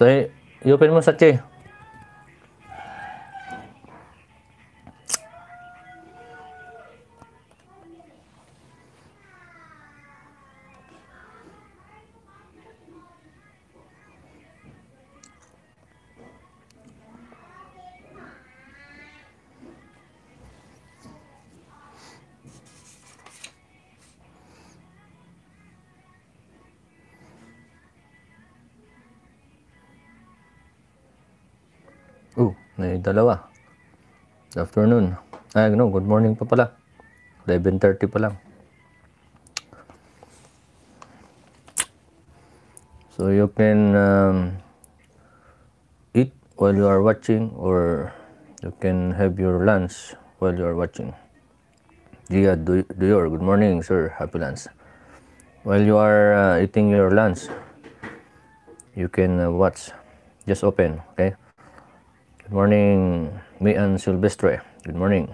所以有朋友们说这。dalawa. Good afternoon. Ay, no, good morning pa pala. 11.30 pa lang. So you can um, eat while you are watching or you can have your lunch while you are watching. Gia Dior, good morning sir, happy lunch. While you are uh, eating your lunch, you can uh, watch. Just open, okay? Good morning, Mian Silvestre. Good morning.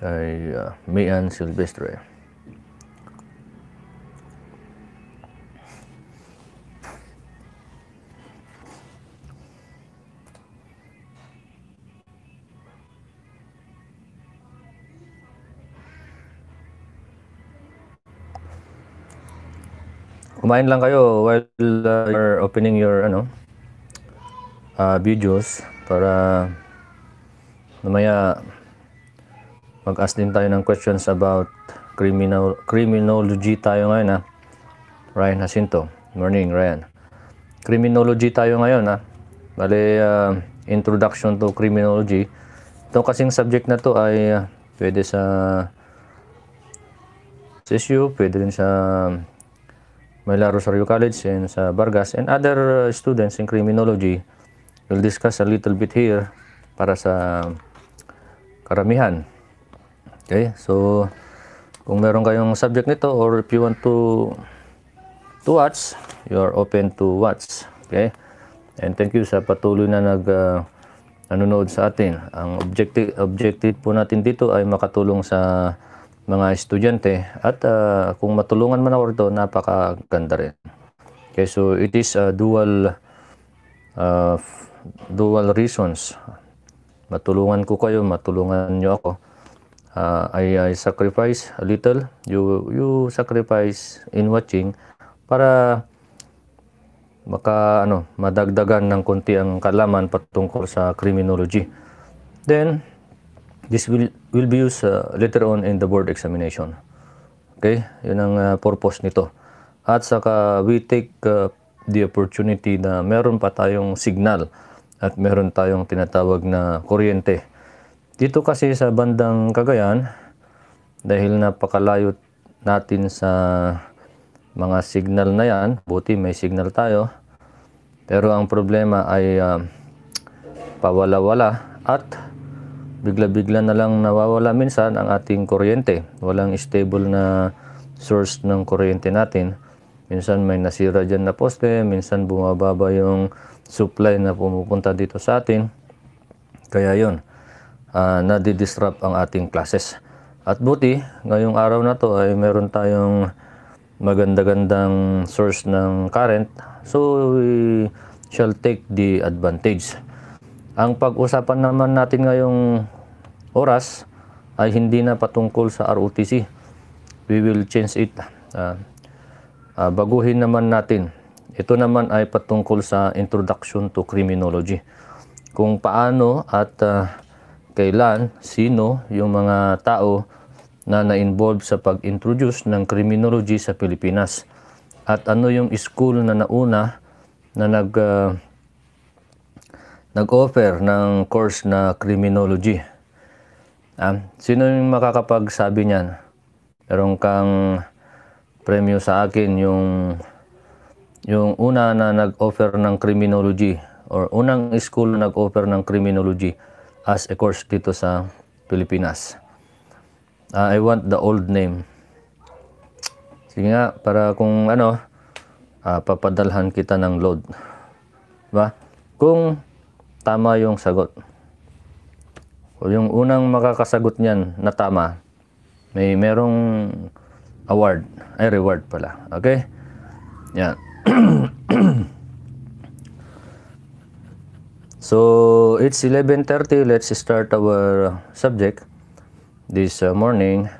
Kay uh, ah, Mian Silvestre. Kumain lang kayo while uh, you're opening your ano, uh, videos para namaya mag-ask din tayo ng questions about criminal criminology tayo ngayon ha. Ah. Ryan Jacinto. Morning, Ryan. Criminology tayo ngayon ha. Ah. Bale, uh, introduction to criminology. Ito kasing subject na to ay uh, pwede sa SSU, pwede din sa Maylaro Rosario College and sa Vargas and other students in criminology we'll discuss a little bit here para sa karamihan. Okay, so kung meron kayong subject nito or if you want to to watch, you are open to watch. Okay? And thank you sa patuloy na nag uh, nanonood sa atin. Ang objective objective po natin dito ay makatulong sa mga estudyante at uh, kung matulungan man ako rito, napakaganda rin. Okay, so it is a dual uh, dual reasons. Matulungan ko kayo, matulungan niyo ako. Uh, I, I sacrifice a little, you, you sacrifice in watching para maka ano, madagdagan ng konti ang kalaman patungkol sa criminology. Then, this will, will be used uh, later on in the board examination. Okay? Yun ang uh, purpose nito. At saka, we take uh, the opportunity na meron pa tayong signal at meron tayong tinatawag na kuryente. Dito kasi sa bandang Cagayan, dahil napakalayo natin sa mga signal na yan, buti may signal tayo, pero ang problema ay uh, pawala-wala at bigla-bigla na lang nawawala minsan ang ating kuryente. Walang stable na source ng kuryente natin. Minsan may nasira dyan na poste, minsan bumababa yung supply na pumupunta dito sa atin. Kaya yun, uh, nadidisrupt ang ating classes. At buti, ngayong araw na to ay meron tayong maganda-gandang source ng current. So, we shall take the advantage. Ang pag-usapan naman natin ngayong oras ay hindi na patungkol sa ROTC. We will change it. Uh, uh, baguhin naman natin ito naman ay patungkol sa Introduction to Criminology. Kung paano at uh, kailan, sino yung mga tao na na-involve sa pag-introduce ng criminology sa Pilipinas. At ano yung school na nauna na nag, uh, nag-offer ng course na criminology. Ah, sino yung makakapagsabi niyan? Meron kang premyo sa akin yung yung una na nag-offer ng criminology or unang school na nag-offer ng criminology as a course dito sa Pilipinas. Uh, I want the old name. Sige nga, para kung ano, uh, papadalhan kita ng load. Diba? Kung tama yung sagot. O yung unang makakasagot niyan na tama, may merong award, ay reward pala. Okay? Yan. so it's 11.30 let's start our uh, subject this uh, morning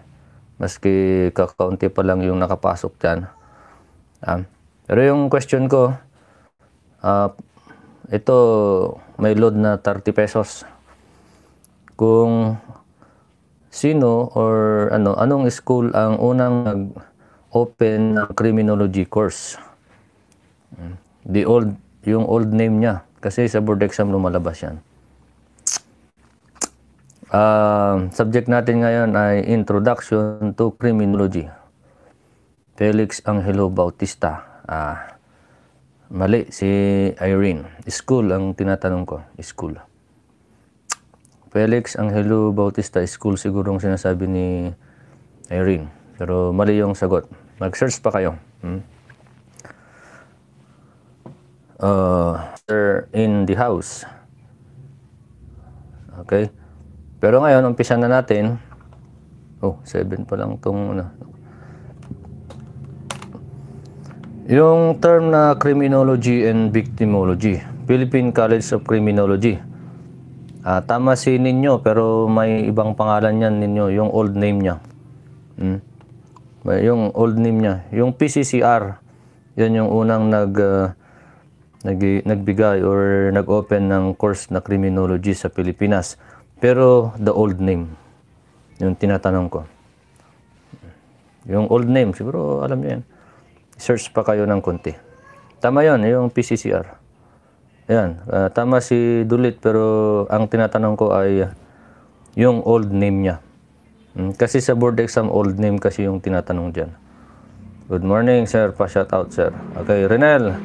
maski kakaunti pa lang yung nakapasok dyan um, pero yung question ko uh, ito may load na 30 pesos kung sino or ano anong school ang unang nag-open ng criminology course The old, yung old name niya. Kasi sa board exam lumalabas yan. Uh, subject natin ngayon ay Introduction to Criminology. Felix Angelo Bautista. Ah, mali, si Irene. School ang tinatanong ko. School. Felix Angelo Bautista School siguro ang sinasabi ni Irene. Pero mali yung sagot. Mag-search pa kayo. Hmm? uh, in the house. Okay? Pero ngayon, umpisa na natin. Oh, 7 pa lang itong ano. Yung term na criminology and victimology. Philippine College of Criminology. Ah, tama si ninyo pero may ibang pangalan yan ninyo, yung old name niya. Hmm? Yung old name niya. Yung PCCR, yan yung unang nag... Uh, nag nagbigay or nag-open ng course na criminology sa Pilipinas. Pero the old name, yung tinatanong ko. Yung old name, siguro alam niyo yan. Search pa kayo ng konti. Tama yon yung PCCR. Ayan, uh, tama si Dulit pero ang tinatanong ko ay yung old name niya. Hmm, kasi sa board exam, old name kasi yung tinatanong dyan. Good morning, sir. Pa-shout out, sir. Okay, Renel.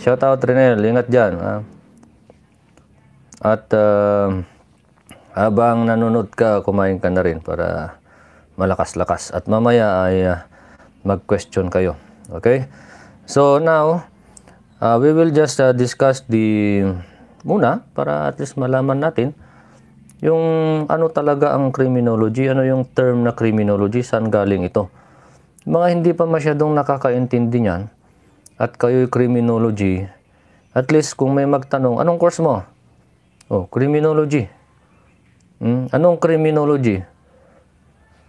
Shout out Renel, ingat dyan. Ha? At uh, habang nanonood ka, kumain ka na rin para malakas-lakas. At mamaya ay uh, mag-question kayo. Okay? So now, uh, we will just uh, discuss the muna para at least malaman natin yung ano talaga ang criminology, ano yung term na criminology, saan galing ito. Mga hindi pa masyadong nakakaintindi niyan, at kayo'y criminology, at least kung may magtanong, anong course mo? Oh, criminology. Hmm? Anong criminology?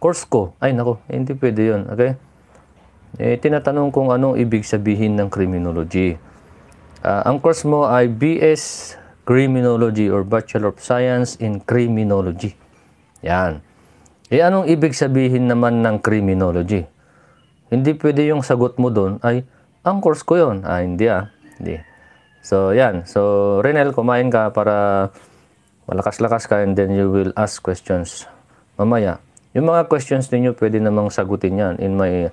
Course ko. Ay, nako, eh, hindi pwede yun. Okay? Eh, tinatanong kung anong ibig sabihin ng criminology. Uh, ang course mo ay BS Criminology or Bachelor of Science in Criminology. Yan. Eh, anong ibig sabihin naman ng criminology? Hindi pwede yung sagot mo doon ay ang course ko yun. Ah, hindi ah. Hindi. So, yan. So, Renel, kumain ka para malakas-lakas ka and then you will ask questions mamaya. Yung mga questions ninyo, pwede namang sagutin yan in my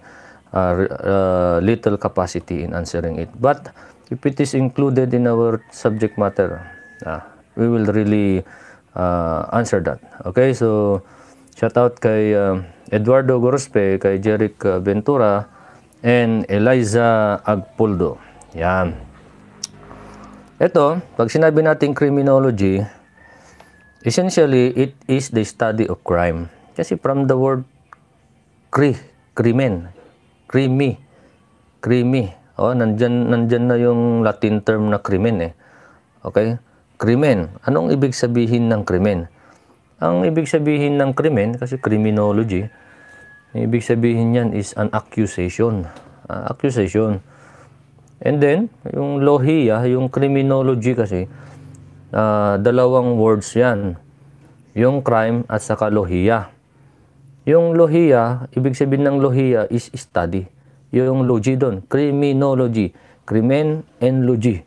uh, uh, little capacity in answering it. But, if it is included in our subject matter, ah, we will really uh, answer that. Okay, so, shout out kay uh, Eduardo Gorospe, kay Jeric Ventura, and Eliza Agpuldo. Yan. Ito, pag sinabi natin criminology, essentially, it is the study of crime. Kasi from the word cri, crimen, crimi, crimi. O, oh, nandyan, nandyan na yung Latin term na crimen eh. Okay? Crimen. Anong ibig sabihin ng crimen? Ang ibig sabihin ng crimen, kasi criminology, Ibig sabihin niyan is an accusation. Uh, accusation. And then, yung lohiya, yung criminology kasi, uh, dalawang words yan. Yung crime at saka lohiya. Yung lohiya, ibig sabihin ng lohiya is study. Yung logi doon, criminology. Crimen and logi.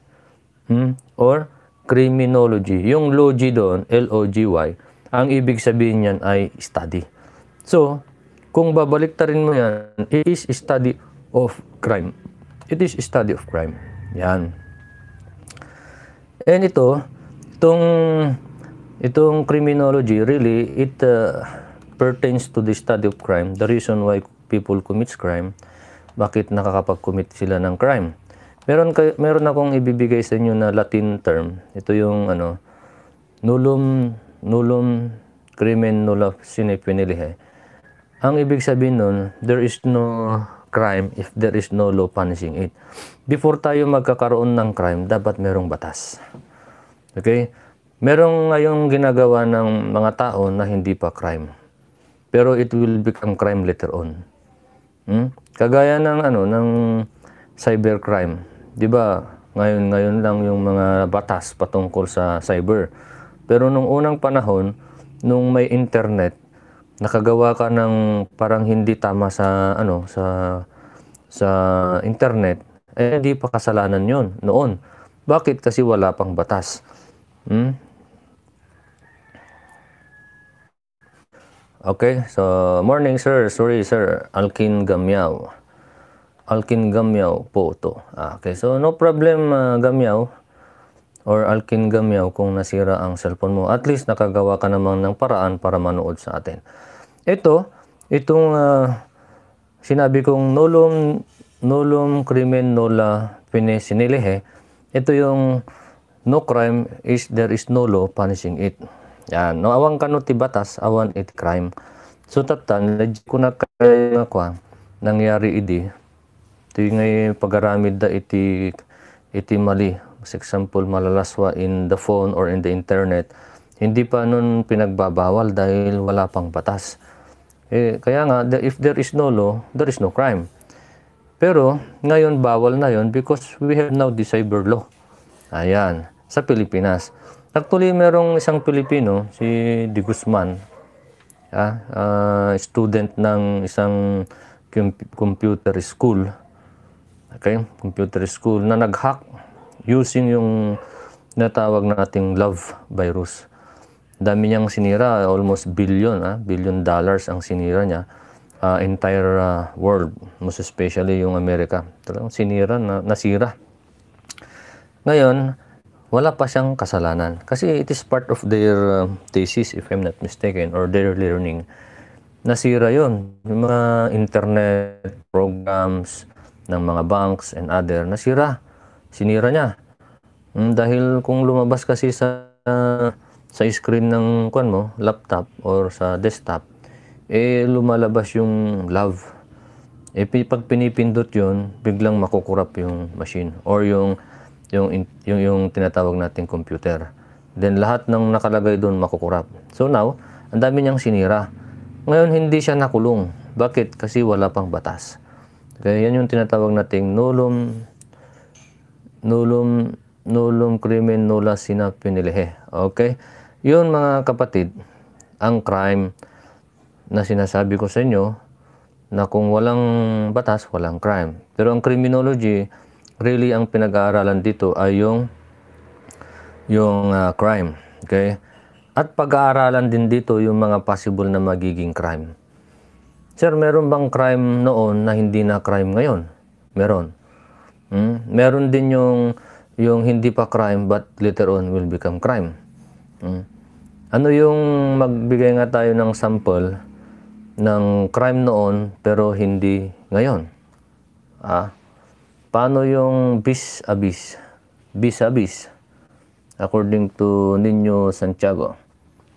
Hmm? Or criminology. Yung logi doon, L-O-G-Y, ang ibig sabihin niyan ay study. So, kung babaliktarin mo yan, it is study of crime. It is study of crime. Yan. And ito, itong itong criminology really it uh, pertains to the study of crime. The reason why people commits crime, bakit nakakapag-commit sila ng crime. Meron kay, meron akong ibibigay sa inyo na Latin term. Ito yung ano nulum, nulum, crimen nulla sine penilihe. Ang ibig sabihin nun, there is no crime if there is no law punishing it. Before tayo magkakaroon ng crime, dapat merong batas. Okay? Merong ngayong ginagawa ng mga tao na hindi pa crime. Pero it will become crime later on. Hmm? Kagaya ng ano ng cybercrime, 'di ba? Ngayon ngayon lang yung mga batas patungkol sa cyber. Pero nung unang panahon, nung may internet, nakagawa ka ng parang hindi tama sa ano sa sa internet, eh hindi pa kasalanan 'yon noon. Bakit? Kasi wala pang batas. Hmm? Okay, so morning sir, sorry sir, Alkin Gamyaw. Alkin Gamyaw po to. Ah, okay, so no problem uh, Gamyaw or alkin gamyaw kung nasira ang cellphone mo. At least nakagawa ka naman ng paraan para manood sa atin. Ito, itong uh, sinabi kong nulum, nulum crimen nola pinesinilehe, ito yung no crime is there is no law punishing it. Yan. No awang kanot ti batas, awan it crime. So tatan, legit ko na kaya kwa, ah, nangyari idi. Ito yung pagaramid da iti, iti mali as example malalaswa in the phone or in the internet, hindi pa nun pinagbabawal dahil wala pang batas. Eh, kaya nga, if there is no law, there is no crime. Pero ngayon bawal na yon because we have now the cyber law. Ayan, sa Pilipinas. Actually, merong isang Pilipino, si Di Guzman, ah, uh, student ng isang computer school, okay, computer school, na nag-hack using yung natawag nating love virus. Dami niyang sinira, almost billion, ah, billion dollars ang sinira niya. Uh, entire uh, world, most especially yung Amerika. Talagang sinira, na, nasira. Ngayon, wala pa siyang kasalanan. Kasi it is part of their uh, thesis, if I'm not mistaken, or their learning. Nasira yon Yung mga internet programs ng mga banks and other, nasira. Nasira sinira niya. Mm, dahil kung lumabas kasi sa uh, sa screen ng kuan mo, laptop or sa desktop, eh lumalabas yung love. Eh pag pinipindot 'yon, biglang makukurap yung machine or yung yung yung yung, tinatawag nating computer. Then lahat ng nakalagay doon makukurap. So now, ang dami niyang sinira. Ngayon hindi siya nakulong. Bakit? Kasi wala pang batas. Kaya yan yung tinatawag nating nulum nulum nulum krimen nula sina pinilihe. Okay? Yun mga kapatid, ang crime na sinasabi ko sa inyo na kung walang batas, walang crime. Pero ang criminology, really ang pinag-aaralan dito ay yung yung uh, crime. Okay? At pag-aaralan din dito yung mga possible na magiging crime. Sir, meron bang crime noon na hindi na crime ngayon? Meron. Hmm? Meron din yung yung hindi pa crime but later on will become crime. Hmm? Ano yung magbigay nga tayo ng sample ng crime noon pero hindi ngayon? Ah, paano yung bis abis? Bis abis according to Nino Santiago.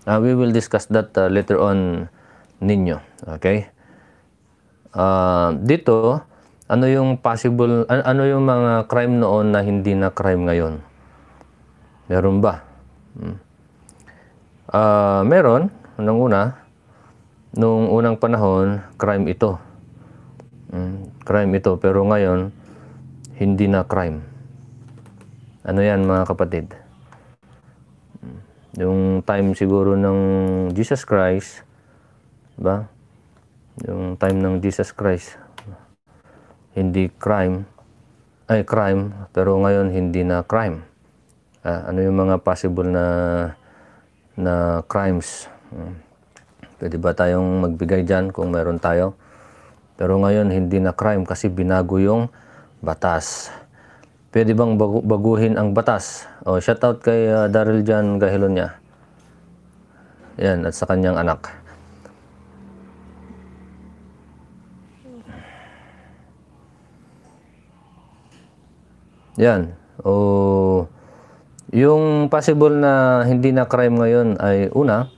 Uh, we will discuss that uh, later on ninyo. Okay? Uh, dito, ano yung possible, an- ano yung mga crime noon na hindi na crime ngayon? Meron ba? Hmm. Uh, meron, nung una, noong unang panahon, crime ito. Hmm. Crime ito, pero ngayon, hindi na crime. Ano yan mga kapatid? Hmm. Yung time siguro ng Jesus Christ, ba? Yung time ng Jesus Christ, hindi crime ay crime pero ngayon hindi na crime uh, ano yung mga possible na na crimes hmm. pwede ba tayong magbigay dyan kung meron tayo pero ngayon hindi na crime kasi binago yung batas pwede bang baguhin ang batas oh, shout out kay uh, Daryl Jan Gahilonya yan at sa kanyang anak Yan. O yung possible na hindi na crime ngayon ay una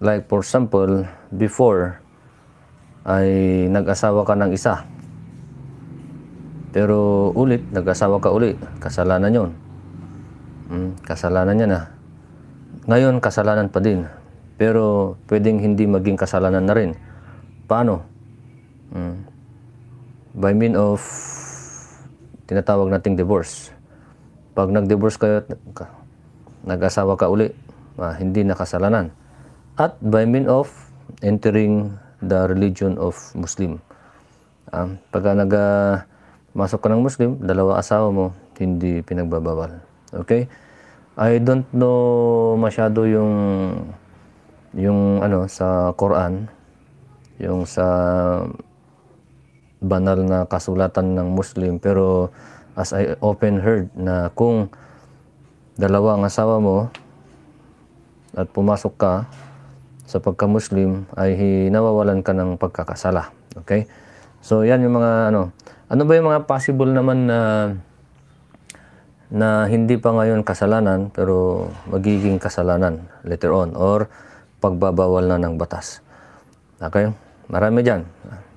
like for example before ay nag-asawa ka ng isa. Pero ulit, nag-asawa ka ulit. Kasalanan yon. Hmm, kasalanan yan ah. Ngayon, kasalanan pa din. Pero pwedeng hindi maging kasalanan na rin. Paano? Hmm. By mean of tinatawag nating divorce. Pag nag-divorce kayo at nag-asawa ka uli, ah, hindi nakasalanan. At by means of entering the religion of Muslim. Ah, pagka nag masok ka ng Muslim, dalawa asawa mo, hindi pinagbabawal. Okay? I don't know masyado yung yung ano sa Quran, yung sa banal na kasulatan ng Muslim. Pero as I often heard na kung dalawa ang asawa mo at pumasok ka sa pagka-Muslim ay nawawalan ka ng pagkakasala. Okay? So yan yung mga ano. Ano ba yung mga possible naman na na hindi pa ngayon kasalanan pero magiging kasalanan later on or pagbabawal na ng batas. Okay? Marami dyan.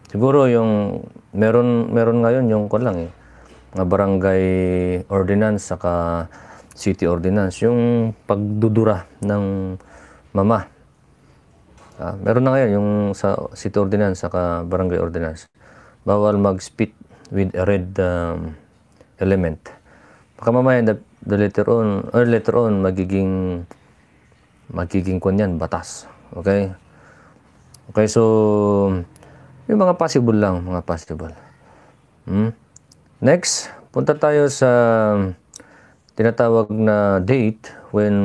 Siguro yung meron meron ngayon yung ko lang eh na barangay ordinance saka city ordinance yung pagdudura ng mama. Ah, meron na ngayon yung sa city ordinance saka barangay ordinance. Bawal mag-spit with a red um, element. Baka mamaya the, the later on or later on magiging magiging kunyan batas. Okay? Okay, so yung mga possible lang, mga possible. Hmm? Next, punta tayo sa tinatawag na date when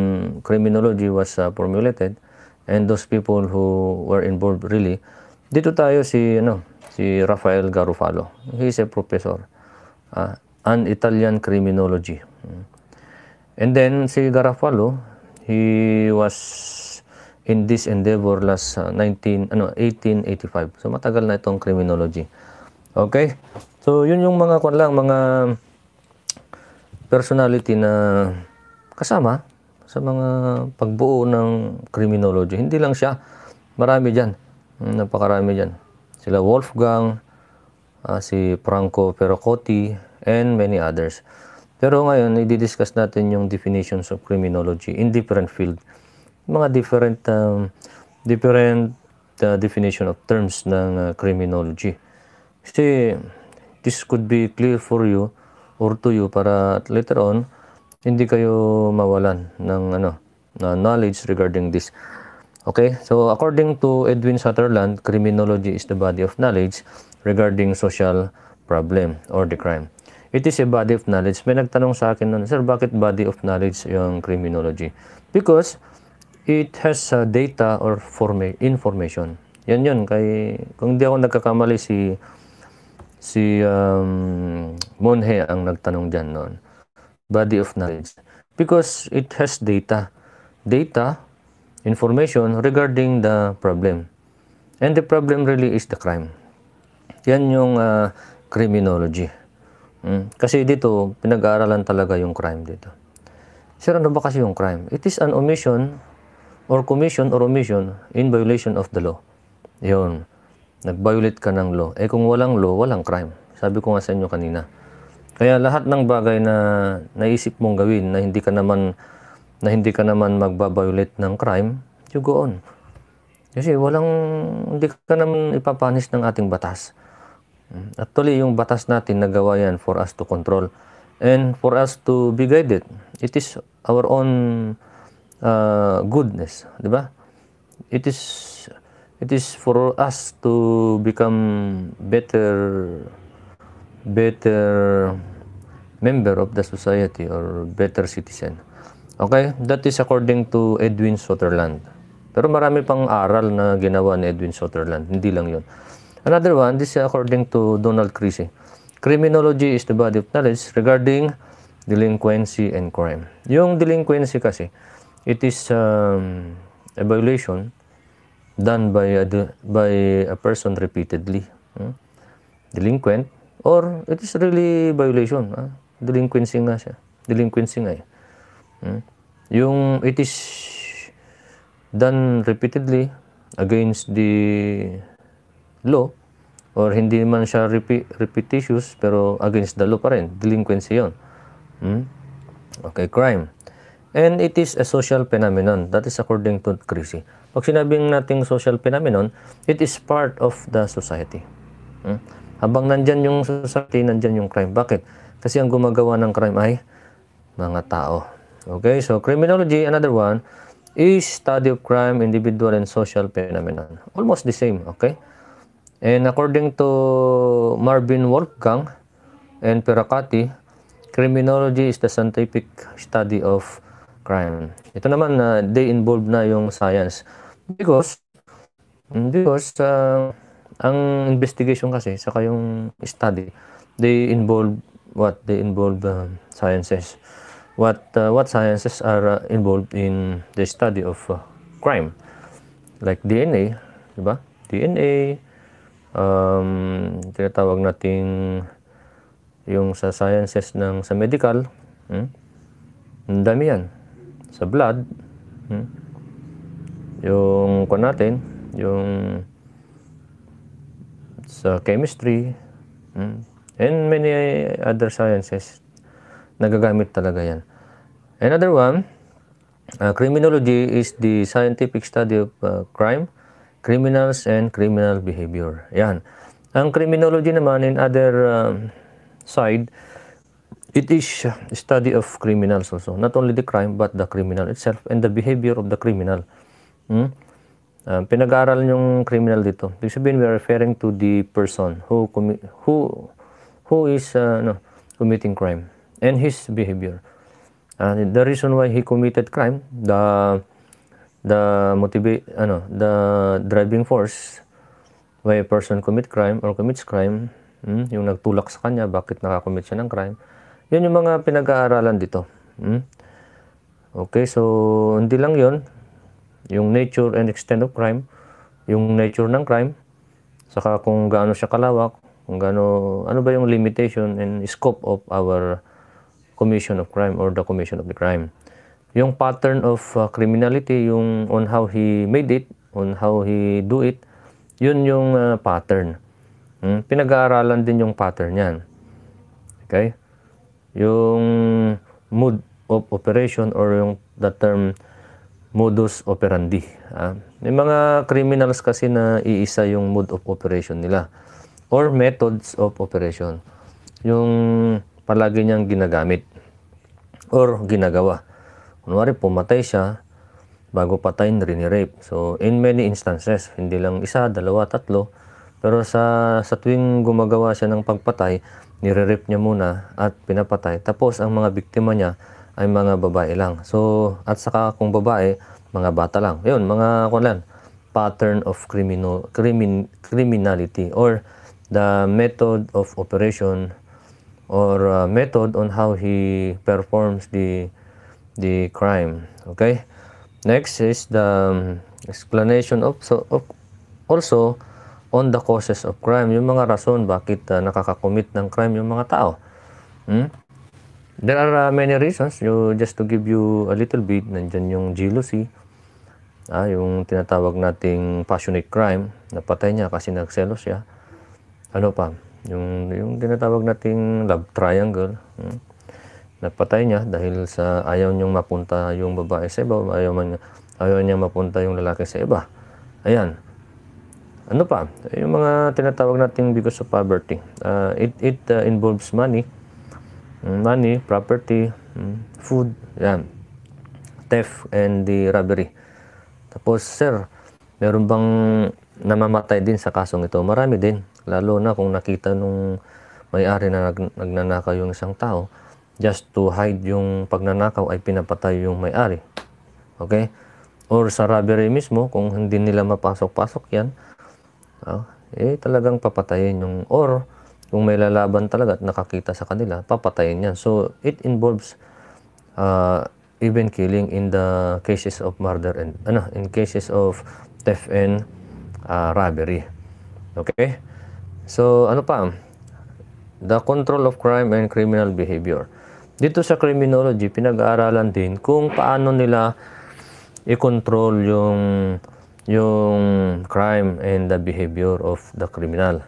criminology was uh, formulated and those people who were involved really. Dito tayo si ano, si Rafael Garofalo. He is a professor. Uh, an Italian criminology. Hmm? And then si Garofalo, he was in this endeavor last uh, 19 ano 1885 so matagal na itong criminology okay so yun yung mga kun lang mga personality na kasama sa mga pagbuo ng criminology hindi lang siya marami diyan napakarami diyan sila Wolfgang uh, si Franco Perocotti and many others pero ngayon i-discuss natin yung definitions of criminology in different fields mga different um, different uh, definition of terms ng uh, criminology. Kasi this could be clear for you or to you para later on hindi kayo mawalan ng ano uh, knowledge regarding this. Okay? So according to Edwin Sutherland, criminology is the body of knowledge regarding social problem or the crime. It is a body of knowledge. May nagtanong sa akin noon, Sir, bakit body of knowledge yung criminology? Because it has uh, data or forma information. Yan yun. Kay, kung di ako nagkakamali, si, si um, Monhe ang nagtanong dyan noon. Body of knowledge. Because it has data. Data, information regarding the problem. And the problem really is the crime. Yan yung uh, criminology. Mm. Kasi dito, pinag-aaralan talaga yung crime dito. Sir, ano ba kasi yung crime? It is an omission or commission or omission in violation of the law. Yun. Nag-violate ka ng law. Eh kung walang law, walang crime. Sabi ko nga sa inyo kanina. Kaya lahat ng bagay na naisip mong gawin na hindi ka naman na hindi ka naman magba-violate ng crime, you go on. Kasi walang, hindi ka naman ipapanis ng ating batas. Actually, yung batas natin nagawa yan for us to control and for us to be guided. It is our own uh, goodness, di ba? It is it is for us to become better better member of the society or better citizen. Okay? That is according to Edwin Sutherland. Pero marami pang aral na ginawa ni Edwin Sutherland. Hindi lang yon. Another one, this is according to Donald Creasy. Criminology is the body of knowledge regarding delinquency and crime. Yung delinquency kasi, It is um, a violation done by a, by a person repeatedly. Hmm? Delinquent or it is really violation. Huh? Ah? Delinquency nga siya. Delinquency nga eh. Hmm? Yung it is done repeatedly against the law or hindi man siya repe repetitious pero against the law pa rin. Delinquency yun. Hmm? Okay, crime. And it is a social phenomenon. That is according to Crisi. Pag sinabing nating social phenomenon, it is part of the society. Hmm? Habang nandyan yung society, nandyan yung crime. Bakit? Kasi ang gumagawa ng crime ay mga tao. Okay, so criminology, another one, is study of crime, individual, and social phenomenon. Almost the same, okay? And according to Marvin Wolfgang and Perakati, criminology is the scientific study of crime. Ito naman, uh, they involved na yung science. Because, because uh, ang investigation kasi, sa kayong study, they involve what? They involve uh, sciences. What, uh, what sciences are uh, involved in the study of uh, crime? Like DNA, di ba? DNA, um, tinatawag nating yung sa sciences ng sa medical, hmm? ang dami yan sa blood, hmm, yung kung natin, yung sa chemistry, hmm, and many other sciences, nagagamit talaga yan. Another one, uh, criminology is the scientific study of uh, crime, criminals, and criminal behavior. Yan. Ang criminology naman in other um, side It is study of criminals also, not only the crime but the criminal itself and the behavior of the criminal. Hmm? Uh, pinag-aaral yung criminal dito. Ibig sabihin, we are referring to the person who who who is uh, ah, no, committing crime and his behavior. And the reason why he committed crime, the the motive ano, the driving force why a person commit crime or commits crime, hmm, yung nagtulak sa kanya bakit nakakommit siya ng crime yun yung mga pinag-aaralan dito. Hmm? Okay, so hindi lang yun, Yung nature and extent of crime, yung nature ng crime, saka kung gaano siya kalawak, kung gaano, ano ba yung limitation and scope of our commission of crime or the commission of the crime. Yung pattern of uh, criminality, yung on how he made it, on how he do it, yun yung uh, pattern. Hmm? Pinag-aaralan din yung pattern yan. Okay? yung mode of operation or yung the term modus operandi. Ah. May mga criminals kasi na iisa yung mode of operation nila or methods of operation. Yung palagi niyang ginagamit or ginagawa. Kunwari pumatay siya bago patayin rinirape. So in many instances, hindi lang isa, dalawa, tatlo. Pero sa, sa tuwing gumagawa siya ng pagpatay, nire niya muna at pinapatay. Tapos ang mga biktima niya ay mga babae lang. So, at saka kung babae, mga bata lang. Yun, mga kunlan, pattern of criminal, crimin, criminality or the method of operation or uh, method on how he performs the the crime. Okay? Next is the um, explanation of, so, of also on the causes of crime, yung mga rason bakit uh, ah, nakaka-commit ng crime yung mga tao. Hmm? There are uh, many reasons. You, just to give you a little bit, nandyan yung jealousy, ah, yung tinatawag nating passionate crime, napatay niya kasi nagselos siya. Ano pa? Yung, yung tinatawag nating love triangle, hmm? napatay niya dahil sa ayaw niyang mapunta yung babae sa iba, ayaw, man, ayaw niya mapunta yung lalaki sa iba. Ayan, ano pa, yung mga tinatawag nating because of poverty. Uh, it it uh, involves money, mm, money, property, mm, food, yan. Theft and the robbery. Tapos, sir, meron bang namamatay din sa kasong ito? Marami din. Lalo na kung nakita nung may-ari na nag nagnanakaw yung isang tao, just to hide yung pagnanakaw ay pinapatay yung may-ari. Okay? Or sa robbery mismo, kung hindi nila mapasok-pasok yan, ah, eh talagang papatayin yung or kung may lalaban talaga at nakakita sa kanila, papatayin yan. So, it involves uh, even killing in the cases of murder and ano, in cases of theft and uh, robbery. Okay? So, ano pa? The control of crime and criminal behavior. Dito sa criminology, pinag-aaralan din kung paano nila i-control yung yung crime and the behavior of the criminal.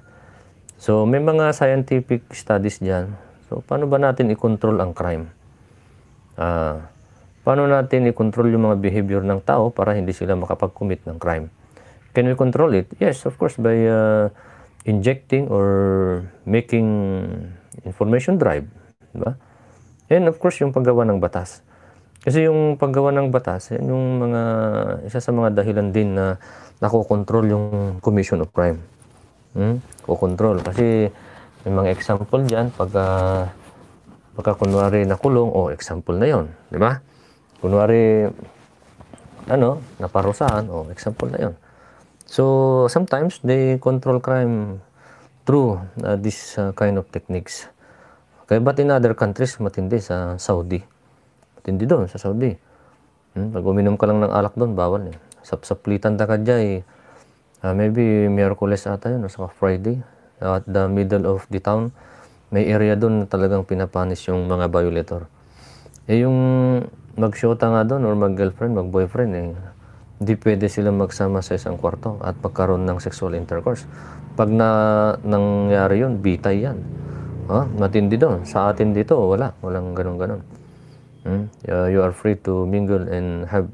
So may mga scientific studies diyan. So paano ba natin i-control ang crime? Ah, paano natin i-control yung mga behavior ng tao para hindi sila makapag-commit ng crime? Can we control it? Yes, of course by uh, injecting or making information drive, Diba? And of course yung paggawa ng batas. Kasi yung paggawa ng batas, yan yung mga, isa sa mga dahilan din na nakokontrol yung commission of crime. Hmm? Kukontrol. Kasi may mga example dyan, pagka, ah, pagka kunwari nakulong, o oh, example na yon di ba? Kunwari, ano, naparusahan, o oh, example na yon So, sometimes they control crime through uh, this uh, kind of techniques. Kaya but in other countries, matindi sa Saudi tindi doon sa Saudi. Hmm? Pag uminom ka lang ng alak doon, bawal eh. Sapsaplitan ta ka dyan eh. Uh, maybe Miyerkules ata yun, sa Friday. At the middle of the town, may area doon na talagang pinapanis yung mga violator. Eh yung mag-shota nga doon or mag-girlfriend, mag-boyfriend eh, hindi pwede silang magsama sa isang kwarto at magkaroon ng sexual intercourse. Pag na nangyari yun, bitay yan. Ha? Ah, matindi doon. Sa atin dito, wala. Walang ganun-ganun. Mm? Uh, you are free to mingle and have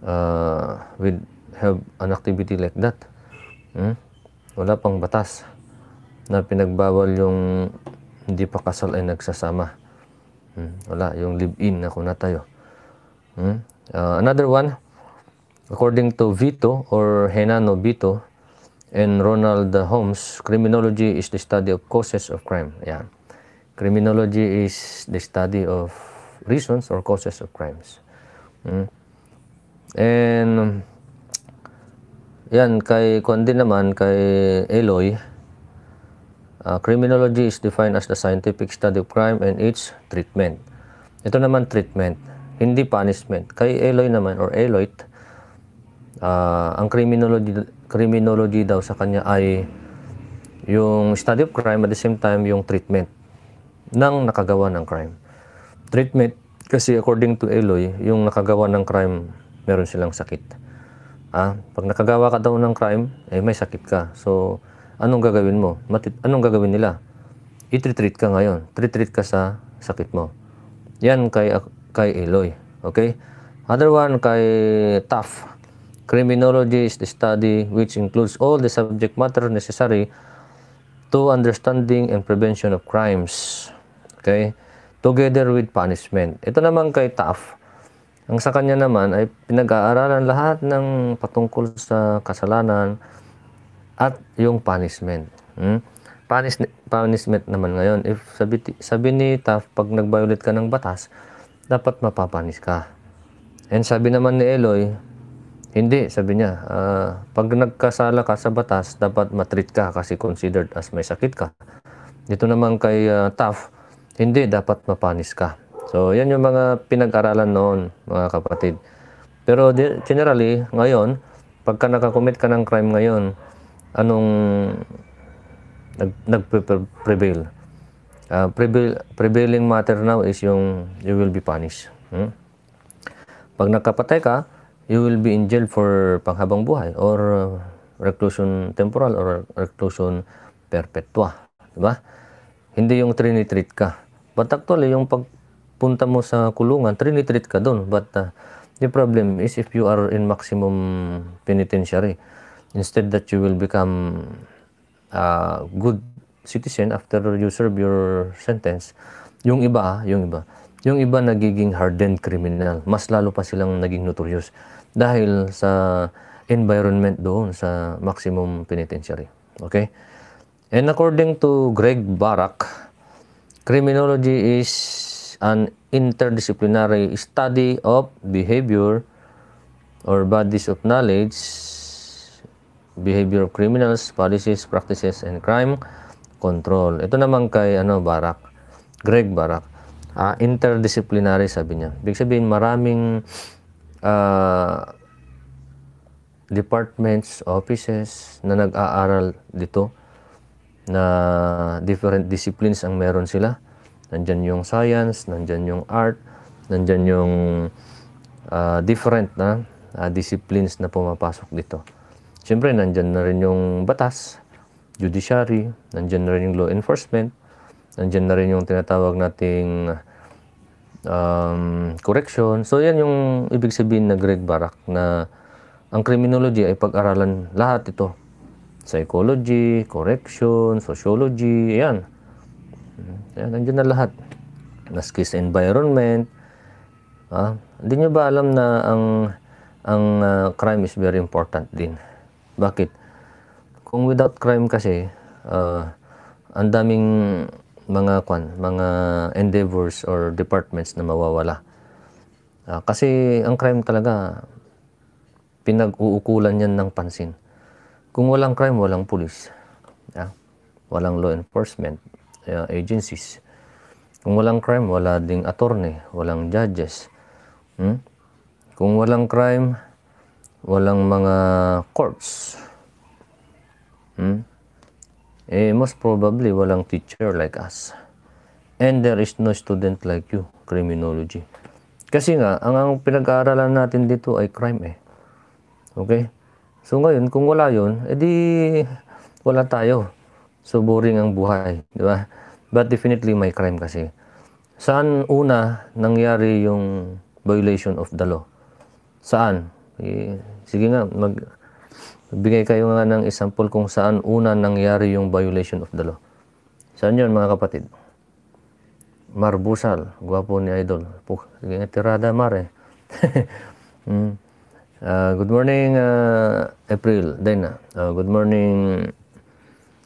uh, with have an activity like that. Mm? Wala pang batas na pinagbawal yung hindi pa kasal ay nagsasama. Mm? Wala, yung live-in na kuna tayo. Mm? Uh, another one, according to Vito or Henano Vito and Ronald Holmes, criminology is the study of causes of crime. Yeah. Criminology is the study of reasons or causes of crimes. Mm. And um, yan kay kundi naman kay Eloy uh, criminology is defined as the scientific study of crime and its treatment. Ito naman treatment, hindi punishment. Kay Eloy naman or Eloy uh, ang criminology criminology daw sa kanya ay yung study of crime at the same time yung treatment ng nakagawa ng crime treatment kasi according to Eloy, yung nakagawa ng crime, meron silang sakit. Ah, pag nakagawa ka daw ng crime, eh may sakit ka. So, anong gagawin mo? Matit anong gagawin nila? I-treat ka ngayon. Treat-treat ka sa sakit mo. Yan kay, kay Eloy. Okay? Other one kay TAF. Criminology is the study which includes all the subject matter necessary to understanding and prevention of crimes. Okay? together with punishment. Ito naman kay Taaf. Ang sa kanya naman ay pinag-aaralan lahat ng patungkol sa kasalanan at yung punishment. Hmm? Punish, punishment naman ngayon. If sabi, sabi ni Taff, pag nag ka ng batas, dapat mapapanis ka. And sabi naman ni Eloy, hindi, sabi niya, uh, pag nagkasala ka sa batas, dapat matreat ka kasi considered as may sakit ka. Dito naman kay uh, Taff, hindi, dapat mapanis ka. So, yan yung mga pinag-aralan noon, mga kapatid. Pero generally, ngayon, pagka nakakommit ka ng crime ngayon, anong nag, nag-prevail? Uh, ah, prevail, prevailing matter now is yung you will be punished. Hmm? Pag nakapatay ka, you will be in jail for panghabang buhay or reclusion temporal or reclusion perpetua. Diba? Hindi yung trinitreat ka. But actually, yung pagpunta mo sa kulungan, trinitreat ka doon. But uh, the problem is if you are in maximum penitentiary, instead that you will become a uh, good citizen after you serve your sentence, yung iba, ah, yung iba, yung iba nagiging hardened criminal. Mas lalo pa silang naging notorious dahil sa environment doon sa maximum penitentiary. Okay? And according to Greg Barak, Criminology is an interdisciplinary study of behavior or bodies of knowledge, behavior of criminals, policies, practices, and crime control. Ito naman kay ano, Barak, Greg Barak. Uh, ah, interdisciplinary sabi niya. Ibig sabihin maraming uh, departments, offices na nag-aaral dito na different disciplines ang meron sila. Nandyan yung science, nandyan yung art, nandyan yung uh, different na uh, disciplines na pumapasok dito. Siyempre, nandyan na rin yung batas, judiciary, nandyan na rin yung law enforcement, nandyan na rin yung tinatawag nating um, correction. So, yan yung ibig sabihin na Greg Barak na ang criminology ay pag-aralan lahat ito psychology, correction, sociology, ayan. Mm, yan, nandiyan na lahat. Naskis environment. Ah, hindi nyo ba alam na ang ang uh, crime is very important din? Bakit? Kung without crime kasi, uh, ang daming mga kwan, mga endeavors or departments na mawawala. Uh, kasi ang crime talaga, pinag-uukulan yan ng pansin. Kung walang crime, walang police. Yeah? Walang law enforcement uh, agencies. Kung walang crime, wala ding attorney, walang judges. Hmm? Kung walang crime, walang mga courts. Hmm? Eh, most probably, walang teacher like us. And there is no student like you, criminology. Kasi nga, ang, ang pinag-aaralan natin dito ay crime eh. Okay? So ngayon, kung wala yun, edi wala tayo. So boring ang buhay, di ba? But definitely may crime kasi. Saan una nangyari yung violation of the law? Saan? E, sige nga, mag, bigay kayo nga ng example kung saan una nangyari yung violation of the law. Saan yun mga kapatid? Marbusal, gwapo ni Idol. Puh, sige nga, tirada mare. mm. Uh, good morning, uh, April. Dina. Uh, good morning,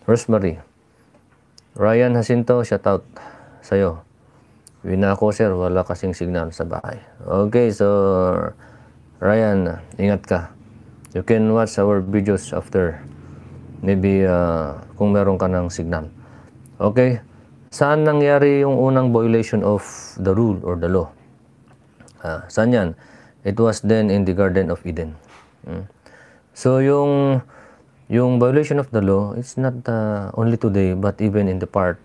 Rosemary. Ryan Jacinto, shout out sa'yo. Uwi na ako, sir. Wala kasing signal sa bahay. Okay, so Ryan, ingat ka. You can watch our videos after. Maybe uh, kung meron ka ng signal. Okay, saan nangyari yung unang violation of the rule or the law? Uh, saan yan? It was then in the Garden of Eden. Mm. So yung yung violation of the law, it's not uh, only today but even in the part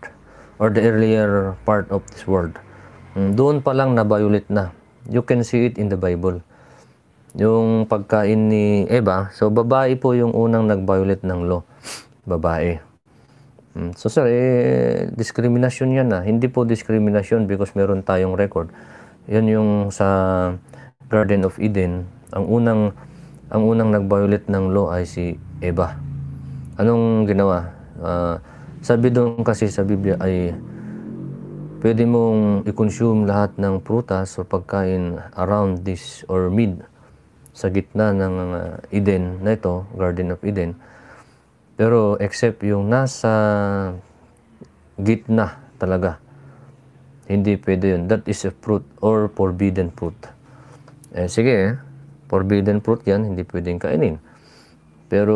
or the earlier part of this world. Mm, doon pa lang na-violate na. You can see it in the Bible. Yung pagkain ni Eva, so babae po yung unang nag-violate ng law. Babae. Mm, so sir, eh, discrimination yan na. Ah. Hindi po discrimination because meron tayong record. Yan yung sa Garden of Eden, ang unang ang unang nag-violate ng law ay si Eva. Anong ginawa? Uh, sabi doon kasi sa Biblia ay pwede mong i-consume lahat ng prutas o pagkain around this or mid sa gitna ng uh, Eden na ito, Garden of Eden. Pero except yung nasa gitna talaga. Hindi pwede yun. That is a fruit or forbidden fruit. Eh sige, forbidden fruit yan, hindi pwedeng kainin. Pero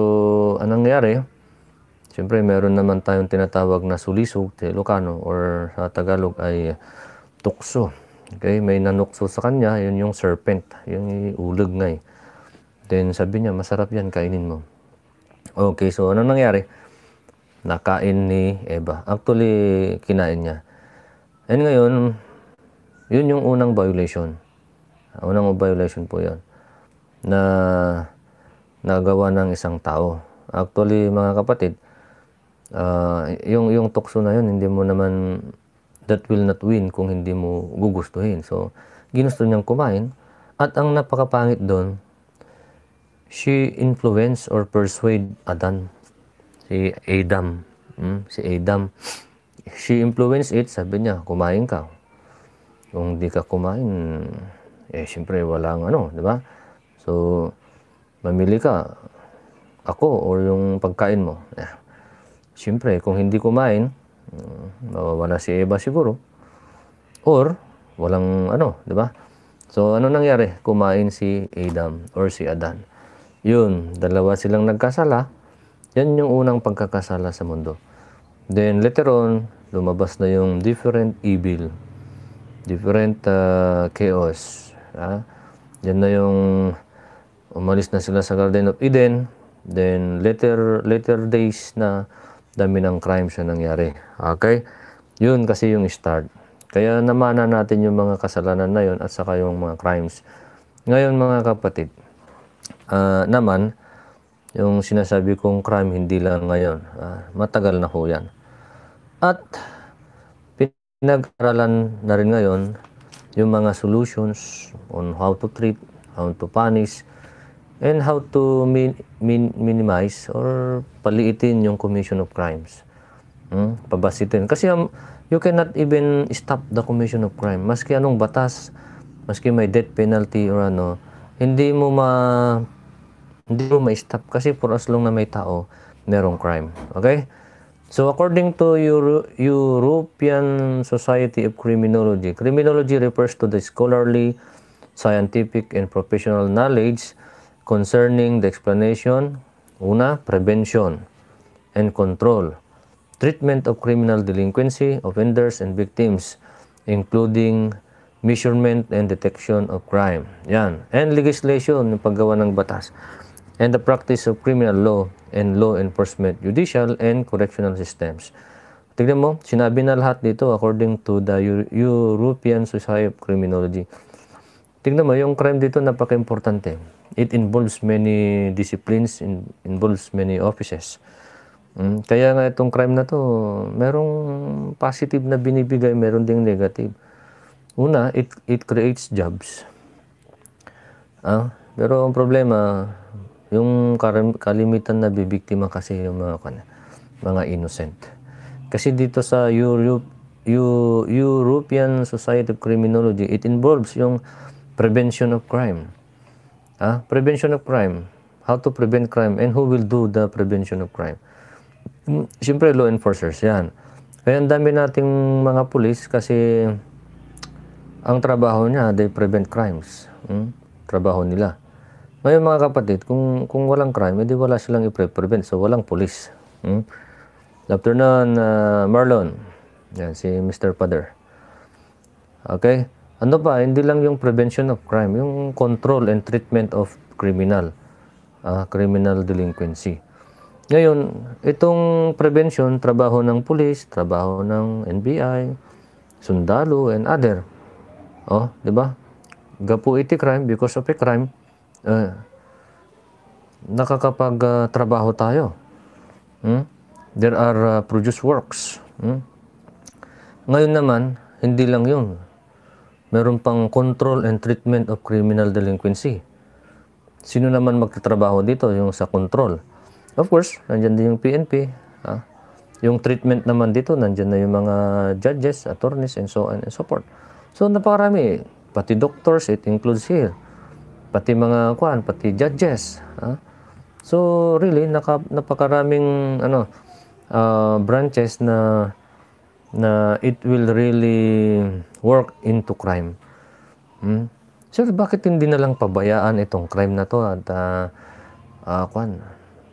anong nangyari? Siyempre, meron naman tayong tinatawag na sulisog, Ilocano, or sa Tagalog ay tukso. Okay, may nanukso sa kanya, yun yung serpent, yung ulag ngay. Eh. Then sabi niya, masarap yan, kainin mo. Okay, so anong nangyari? Nakain ni Eva. Actually, kinain niya. And ngayon, yun yung unang violation. Unang violation po yon na nagawa ng isang tao. Actually, mga kapatid, uh, yung, yung tukso na 'yon hindi mo naman, that will not win kung hindi mo gugustuhin. So, ginusto niyang kumain. At ang napakapangit doon, she influence or persuade Adan. Si Adam. Hmm? Si Adam. She influence it, sabi niya, kumain ka. Kung di ka kumain, eh siyempre walang ano, di ba? So, mamili ka, ako or yung pagkain mo. Eh, siyempre, kung hindi kumain, mm, mawawala si Eva siguro. Or, walang ano, di ba? So, ano nangyari? Kumain si Adam or si Adan. Yun, dalawa silang nagkasala. Yan yung unang pagkakasala sa mundo. Then, later on, lumabas na yung different evil, different uh, chaos, Ah, yan na yung umalis na sila sa Garden of Eden. Then later later days na dami ng crimes na nangyari. Okay? Yun kasi yung start. Kaya namana natin yung mga kasalanan na yun at saka yung mga crimes. Ngayon mga kapatid, uh, naman, yung sinasabi kong crime hindi lang ngayon. Uh, matagal na ho yan. At pinag-aralan na rin ngayon yung mga solutions on how to treat, how to punish, and how to min min minimize or paliitin yung commission of crimes. Hmm? Pabasitin. Kasi um, you cannot even stop the commission of crime. Maski anong batas, maski may death penalty or ano, hindi mo ma hindi mo ma-stop kasi for as long na may tao, merong crime. Okay? So according to Euro European Society of Criminology, criminology refers to the scholarly, scientific, and professional knowledge concerning the explanation, una, prevention, and control, treatment of criminal delinquency, offenders, and victims, including measurement and detection of crime. Yan. And legislation, yung paggawa ng batas and the practice of criminal law and law enforcement, judicial and correctional systems. Tignan mo, sinabi na lahat dito according to the European Society of Criminology. Tignan mo, yung crime dito napaka-importante. It involves many disciplines, in, involves many offices. Mm, kaya nga itong crime na to, merong positive na binibigay, meron ding negative. Una, it, it creates jobs. Ah, pero ang problema, yung kalimitan na bibiktima kasi yung mga kan, mga innocent. Kasi dito sa Europe, Euro, European Society of Criminology, it involves yung prevention of crime. Ah, prevention of crime. How to prevent crime and who will do the prevention of crime. Hmm, siyempre, law enforcers yan. Kaya ang dami nating mga pulis kasi ang trabaho niya, they prevent crimes. Hmm? Trabaho nila. Ngayon mga kapatid, kung, kung walang crime, hindi wala silang i-prevent. So walang police. Hmm? After nun, uh, Marlon. Yan, si Mr. Father. Okay? Ano pa, hindi lang yung prevention of crime, yung control and treatment of criminal, uh, criminal delinquency. Ngayon, itong prevention, trabaho ng police, trabaho ng NBI, sundalo, and other. Oh, di ba? Gapu iti crime because of a crime uh, nakakapagtrabaho uh, tayo. Hmm? There are uh, produce works. Hmm? Ngayon naman, hindi lang yun. Meron pang control and treatment of criminal delinquency. Sino naman magtatrabaho dito? Yung sa control. Of course, nandyan din yung PNP. Ha? Yung treatment naman dito, nandyan na yung mga judges, attorneys, and so on and so forth. So, napakarami. Pati doctors, it includes here pati mga kwan, pati judges. Ha? So really naka, napakaraming ano uh, branches na na it will really work into crime. Hmm? Sir, bakit hindi na lang pabayaan itong crime na to at uh, uh, kwan,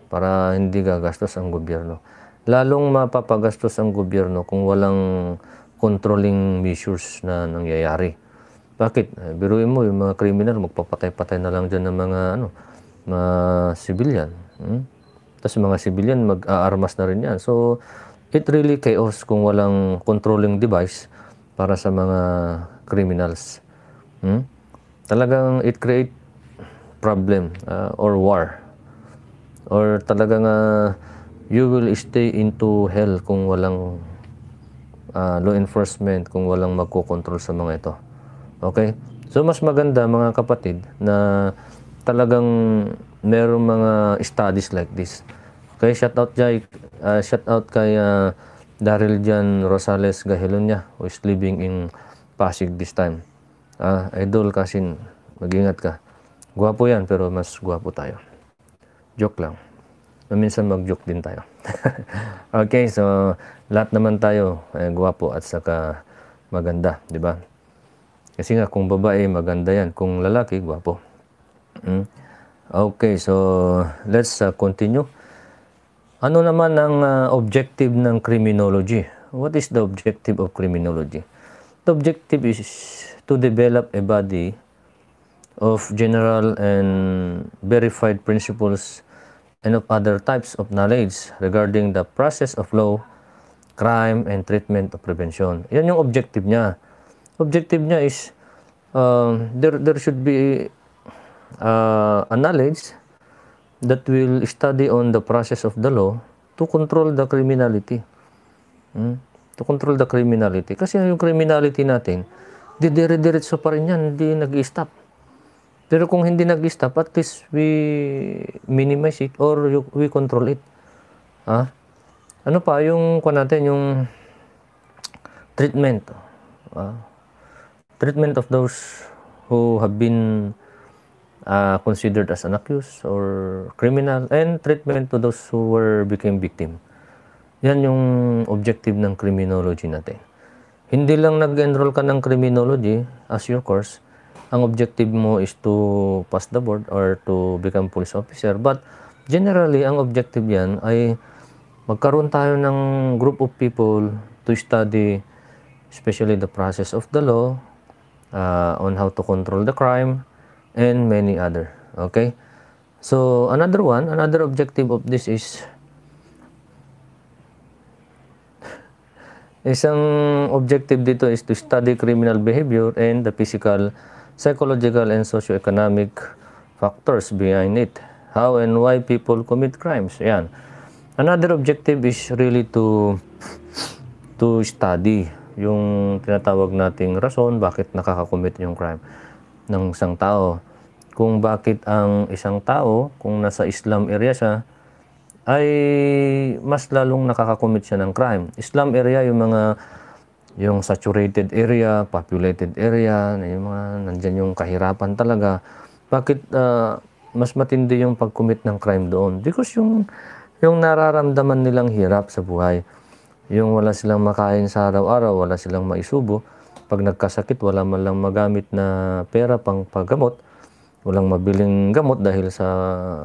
para hindi gagastos ang gobyerno? Lalong mapapagastos ang gobyerno kung walang controlling measures na nangyayari. Bakit? Eh, biruin mo yung mga kriminal, magpapatay-patay na lang dyan ng mga, ano, mga civilian. Hmm? Tapos mga civilian, mag-aarmas na rin yan. So, it really chaos kung walang controlling device para sa mga criminals. Hmm? Talagang it create problem uh, or war. Or talagang uh, you will stay into hell kung walang uh, law enforcement, kung walang magkocontrol sa mga ito. Okay? So, mas maganda mga kapatid na talagang merong mga studies like this. Okay, shout out, Jai, uh, shout out kay uh, Daryl Jan Rosales Gahilonya who is living in Pasig this time. Uh, idol kasin, mag-ingat ka. Guwapo yan, pero mas guwapo tayo. Joke lang. Minsan mag-joke din tayo. okay, so lahat naman tayo eh, guwapo at saka maganda, di ba? Kasi nga kung babae maganda yan, kung lalaki gwapo. Hmm? Okay, so let's uh, continue. Ano naman ang uh, objective ng criminology? What is the objective of criminology? The objective is to develop a body of general and verified principles and of other types of knowledge regarding the process of law, crime, and treatment of prevention. Yan yung objective niya objective niya is uh, there, there should be uh, a knowledge that will study on the process of the law to control the criminality. Hmm? To control the criminality. Kasi yung criminality natin, di dire-diretso pa rin yan, hindi nag-stop. i Pero kung hindi nag-stop, i at least we minimize it or we control it. Ha? Ah? Ano pa, yung, kung natin, yung treatment. Ha? Ah? treatment of those who have been uh, considered as an accused or criminal and treatment to those who were became victim. Yan yung objective ng criminology natin. Hindi lang nag-enroll ka ng criminology as your course, ang objective mo is to pass the board or to become police officer. But generally, ang objective yan ay magkaroon tayo ng group of people to study especially the process of the law, uh, on how to control the crime, and many other. Okay? So, another one, another objective of this is Isang objective dito is to study criminal behavior and the physical, psychological, and socio-economic factors behind it. How and why people commit crimes. yan Another objective is really to to study yung tinatawag nating rason bakit nakakakomit yung crime ng isang tao. Kung bakit ang isang tao, kung nasa Islam area siya, ay mas lalong nakakakomit siya ng crime. Islam area yung mga yung saturated area, populated area, yung mga nandyan yung kahirapan talaga. Bakit uh, mas matindi yung pag-commit ng crime doon? Because yung yung nararamdaman nilang hirap sa buhay. Yung wala silang makain sa araw-araw, wala silang maisubo. Pag nagkasakit, wala man lang magamit na pera pang paggamot. Walang mabiling gamot dahil sa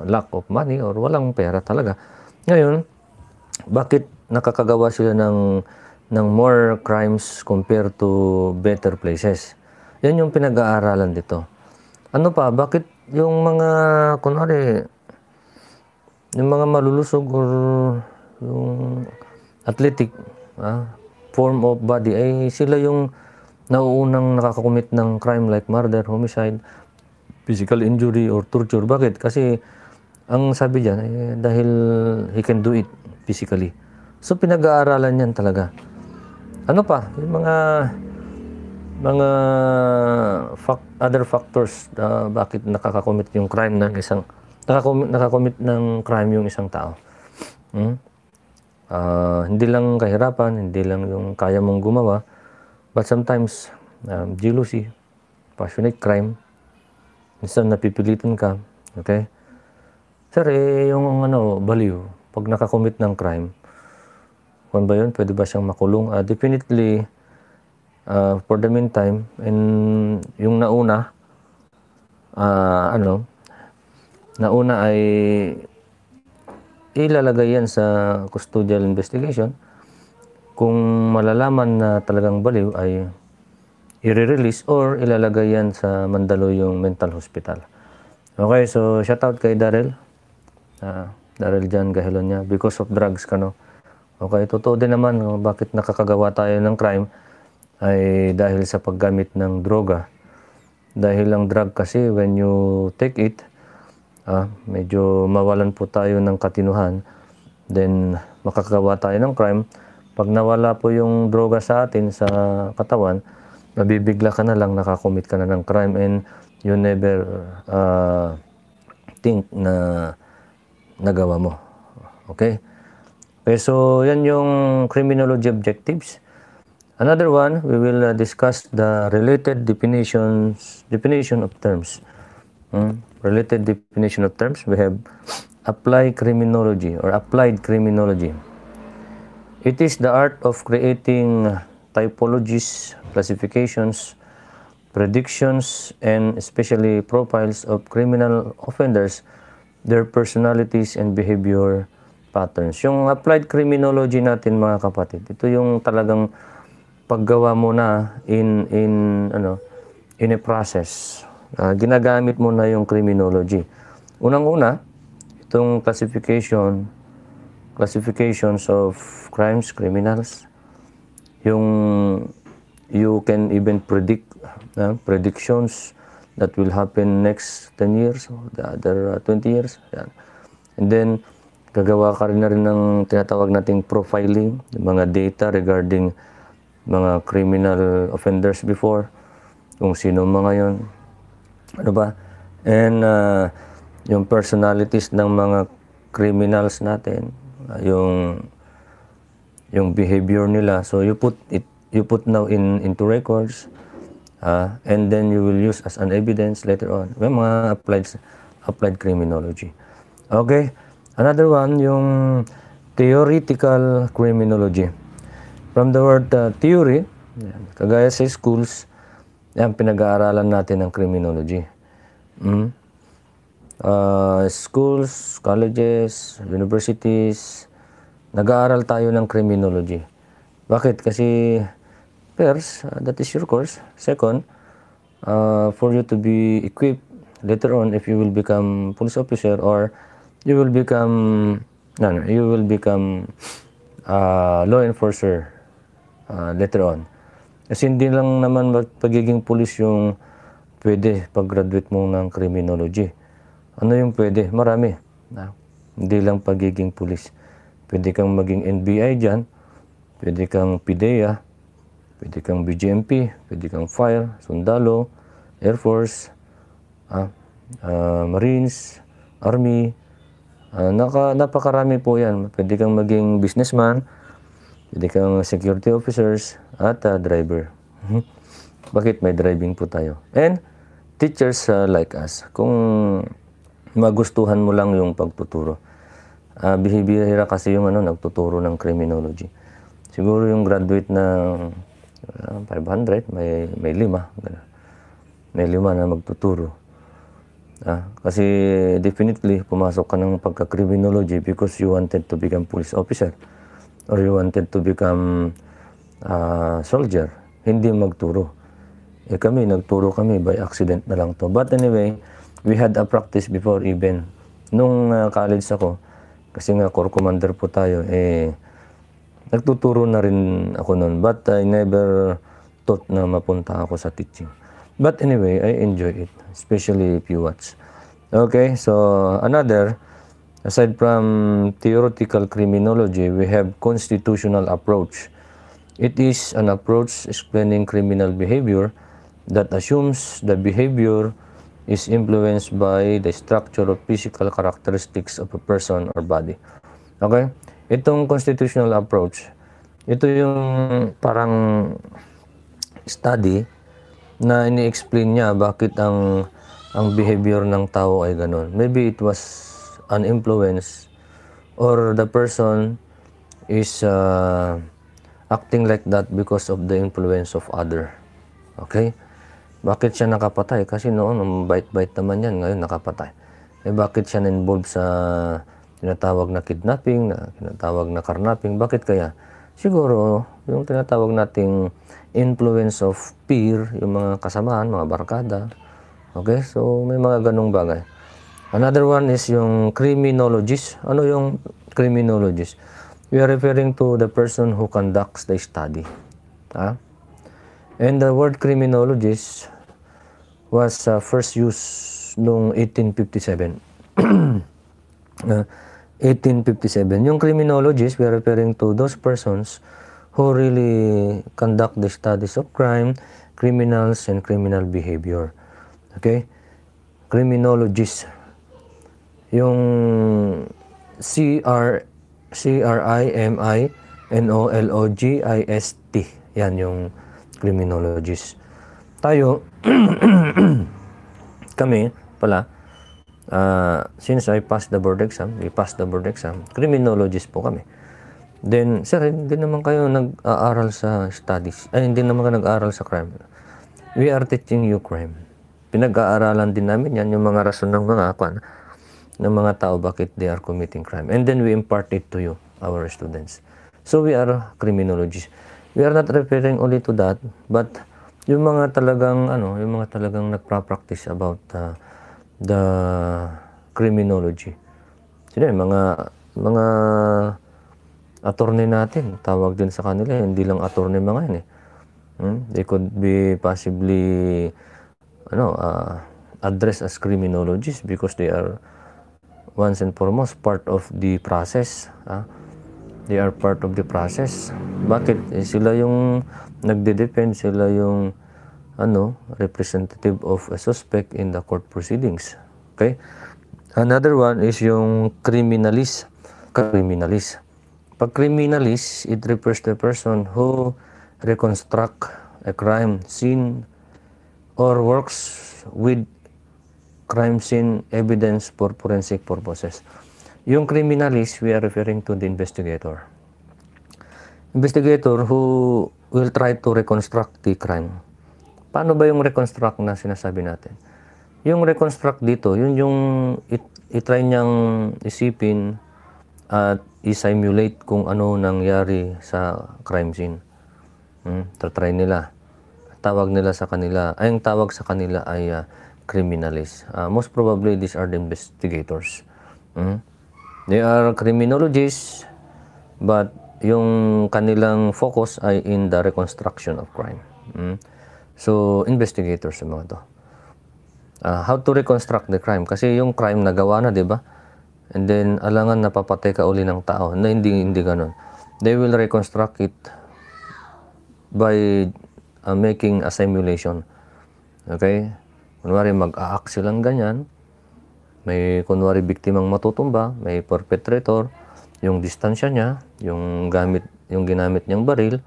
lack of money or walang pera talaga. Ngayon, bakit nakakagawa sila ng ng more crimes compared to better places? Yan yung pinag-aaralan dito. Ano pa, bakit yung mga, kunwari, yung mga malulusog or yung athletic ah, form of body ay eh, sila yung nauunang nakakakumit ng crime like murder, homicide, physical injury or torture. Bakit? Kasi ang sabi diyan ay eh, dahil he can do it physically. So pinag-aaralan yan talaga. Ano pa? Yung mga mga fact, other factors uh, bakit nakakakomit yung crime ng isang nakakomit, nakakomit ng crime yung isang tao. Hmm? uh, hindi lang kahirapan, hindi lang yung kaya mong gumawa, but sometimes um, jealousy, passionate crime, minsan napipilitan ka, okay? Sir, eh, yung ano, baliw, pag nakakommit ng crime, kung ba yun, pwede ba siyang makulong? Uh, definitely, uh, for the meantime, and yung nauna, uh, ano, nauna ay ilalagay yan sa custodial investigation. Kung malalaman na talagang baliw ay i-release or ilalagay yan sa Mandaluyong Mental Hospital. Okay, so shout out kay Daryl. Uh, Daryl Jan niya. because of drugs ka no. Okay, totoo din naman bakit nakakagawa tayo ng crime ay dahil sa paggamit ng droga. Dahil ang drug kasi when you take it, ah, medyo mawalan po tayo ng katinuhan, then makakagawa tayo ng crime. Pag nawala po yung droga sa atin, sa katawan, nabibigla ka na lang, nakakomit ka na ng crime and you never uh, think na nagawa mo. Okay? Okay, so yan yung criminology objectives. Another one, we will uh, discuss the related definitions, definition of terms. Hmm? related definition of terms, we have applied criminology or applied criminology. It is the art of creating typologies, classifications, predictions, and especially profiles of criminal offenders, their personalities and behavior patterns. Yung applied criminology natin mga kapatid, ito yung talagang paggawa mo na in in ano in a process uh, ginagamit mo na yung criminology. Unang-una, itong classification, classifications of crimes, criminals, yung you can even predict, uh, predictions that will happen next 10 years or the other uh, ah, 20 years. Yan. And then, gagawa ka rin na rin ng tinatawag nating profiling, mga data regarding mga criminal offenders before, kung sino mga yon ano ba? And uh, yung personalities ng mga criminals natin, uh, yung yung behavior nila. So you put it you put now in into records uh, and then you will use as an evidence later on. May mga applied applied criminology. Okay. Another one yung theoretical criminology. From the word uh, theory, kagaya sa schools, yan, pinag-aaralan natin ang criminology. Mm? Uh, schools, colleges, universities, nag-aaral tayo ng criminology. Bakit? Kasi, first, uh, that is your course. Second, uh, for you to be equipped later on if you will become police officer or you will become, no, no, you will become uh, law enforcer uh, later on. Kasi hindi lang naman pagiging pulis yung pwede pag-graduate mo ng criminology. Ano yung pwede? Marami. Na? Hindi lang pagiging pulis. Pwede kang maging NBI dyan, pwede kang PIDEA, pwede kang BGMP, pwede kang fire, sundalo, Air Force, ah, uh, Marines, Army. Uh, naka, napakarami po yan. Pwede kang maging businessman, pwede kang security officers, at uh, driver. Mhm. Bakit may driving po tayo? And teachers uh, like us, kung magustuhan mo lang yung pagtuturo. Uh, bihibihira kasi yung ano, nagtuturo ng criminology. Siguro yung graduate na uh, 500, may, may lima. May lima na magtuturo. Ah, kasi definitely pumasok ka ng pagka-criminology because you wanted to become police officer or you wanted to become uh, soldier, hindi magturo. Eh kami, nagturo kami by accident na lang to. But anyway, we had a practice before even. Nung uh, college ako, kasi nga core commander po tayo, eh, nagtuturo na rin ako noon. But I never thought na mapunta ako sa teaching. But anyway, I enjoy it. Especially if you watch. Okay, so another, aside from theoretical criminology, we have constitutional approach. It is an approach explaining criminal behavior that assumes the behavior is influenced by the structure of physical characteristics of a person or body. Okay? Itong constitutional approach, ito yung parang study na ini-explain niya bakit ang ang behavior ng tao ay ganun. Maybe it was an influence or the person is uh, acting like that because of the influence of other. Okay? Bakit siya nakapatay? Kasi noon, ang bait-bait naman yan, ngayon nakapatay. Eh bakit siya involved sa tinatawag na kidnapping, na tinatawag na carnapping? Bakit kaya? Siguro, yung tinatawag nating influence of peer, yung mga kasamaan, mga barkada. Okay? So, may mga ganong bagay. Another one is yung criminologist. Ano yung criminologist? We are referring to the person who conducts the study. Huh? Ah? And the word criminologist was uh, first used noong 1857. uh, 1857. Yung criminologist, we are referring to those persons who really conduct the studies of crime, criminals, and criminal behavior. Okay? Criminologist. Yung CR C-R-I-M-I-N-O-L-O-G-I-S-T. Yan yung criminologist. Tayo, kami pala, uh, since I passed the board exam, we passed the board exam, criminologist po kami. Then, sir, hindi naman kayo nag-aaral sa studies. Ay, hindi naman kayo nag-aaral sa crime. We are teaching you crime. Pinag-aaralan din namin yan, yung mga rason ng mga kwan ng mga tao bakit they are committing crime. And then we impart it to you, our students. So we are criminologists. We are not referring only to that, but yung mga talagang ano, yung mga talagang nagpa-practice about uh, the criminology. Sino yung mga mga attorney natin, tawag din sa kanila, hindi lang attorney mga yan eh. Hmm? They could be possibly ano, uh, addressed as criminologists because they are once and foremost part of the process. Ah. They are part of the process. Bakit? Eh, sila yung nagde-depend, sila yung ano, representative of a suspect in the court proceedings. Okay? Another one is yung criminalist. Criminalist. Pag criminalist, it refers to a person who reconstruct a crime scene or works with crime scene evidence for forensic purposes. Yung criminalist, we are referring to the investigator. Investigator who will try to reconstruct the crime. Paano ba yung reconstruct na sinasabi natin? Yung reconstruct dito, yun yung it, itry niyang isipin at isimulate kung ano nangyari sa crime scene. Hmm, tatry nila. Tawag nila sa kanila, ay yung tawag sa kanila ay uh, criminalists. Uh, most probably, these are the investigators. Mm? They are criminologists, but yung kanilang focus ay in the reconstruction of crime. Mm? So, investigators yung mga to. Uh, how to reconstruct the crime? Kasi yung crime nagawa na, di ba? And then, alangan napapatay ka uli ng tao. Na hindi, hindi ganun. They will reconstruct it by uh, making a simulation. Okay? Kunwari mag-aak silang ganyan, may kunwari biktimang matutumba, may perpetrator, yung distansya niya, yung gamit, yung ginamit niyang baril,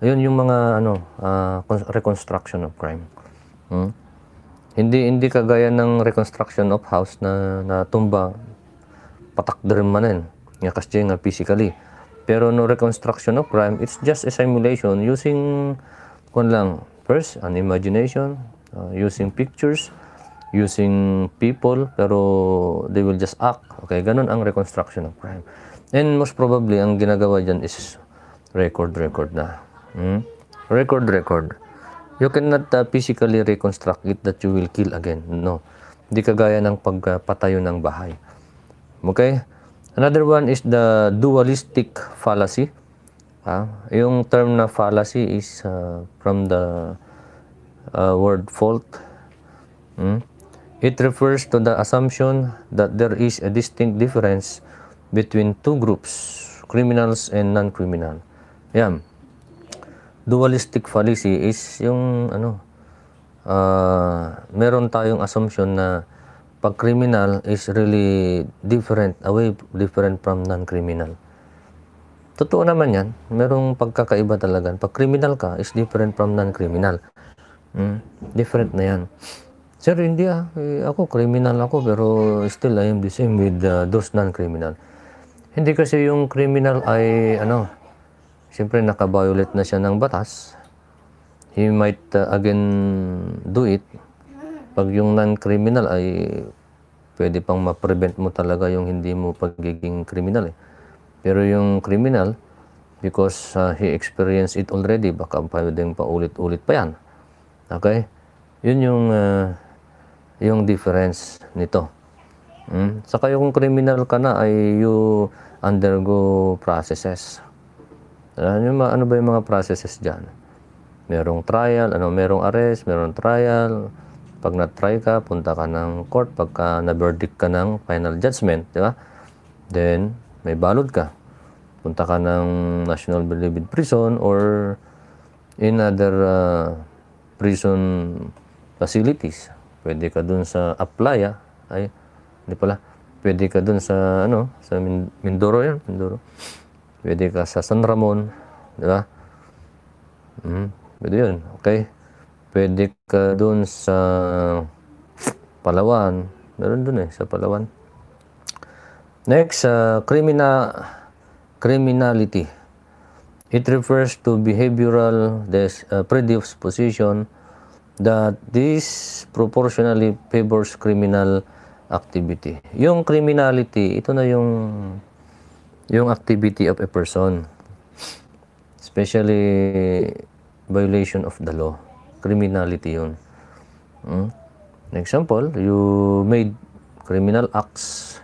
ayun yung mga ano, uh, reconstruction of crime. Hmm? Hindi hindi kagaya ng reconstruction of house na natumba patak drum manen nga kasi nga physically. Pero no reconstruction of crime, it's just a simulation using kun lang first an imagination, uh, using pictures, using people, pero they will just act. Okay, ganun ang reconstruction ng crime. And most probably, ang ginagawa dyan is record-record na. Record-record. Hmm? You cannot uh, physically reconstruct it that you will kill again. No. Hindi kagaya ng pagpatayo uh, ng bahay. Okay? Another one is the dualistic fallacy. Ah, yung term na fallacy is uh, from the uh, word fault. Mm? It refers to the assumption that there is a distinct difference between two groups, criminals and non-criminal. Yan. Dualistic fallacy is yung ano, uh, meron tayong assumption na pag criminal is really different, away different from non-criminal. Totoo naman yan, merong pagkakaiba talaga. Pag criminal ka, is different from non-criminal. Mm, different na yan. Sir, hindi ah. Eh, ako, criminal ako, pero still I am the same with uh, those non-criminal. Hindi kasi yung criminal ay, ano, siyempre nakabiolate na siya ng batas. He might uh, again do it. Pag yung non-criminal ay pwede pang ma-prevent mo talaga yung hindi mo pagiging criminal eh. Pero yung criminal, because uh, he experienced it already, baka pwedeng paulit-ulit pa yan. Okay? Yun yung uh, yung difference nito. Hmm? Saka yung criminal ka na ay you undergo processes. Ano, ano ba yung mga processes dyan? Merong trial, ano, merong arrest, merong trial. Pag na-try ka, punta ka ng court. Pagka na-verdict ka ng final judgment, di ba? Then, may balod ka. Punta ka ng National Bilibid Prison or in other uh, prison facilities. Pwede ka dun sa Aplaya, ay, hindi pala, pwede ka dun sa, ano, sa Mindoro yan, Mindoro. Pwede ka sa San Ramon, di ba? Mm, pwede yun, okay? Pwede ka dun sa Palawan, meron dun eh, sa Palawan. Next, uh, criminal, criminality. It refers to behavioral this, uh, predisposition that this proportionally favors criminal activity. Yung criminality, ito na yung yung activity of a person. Especially violation of the law. Criminality yun. Hmm? Example, you made criminal acts.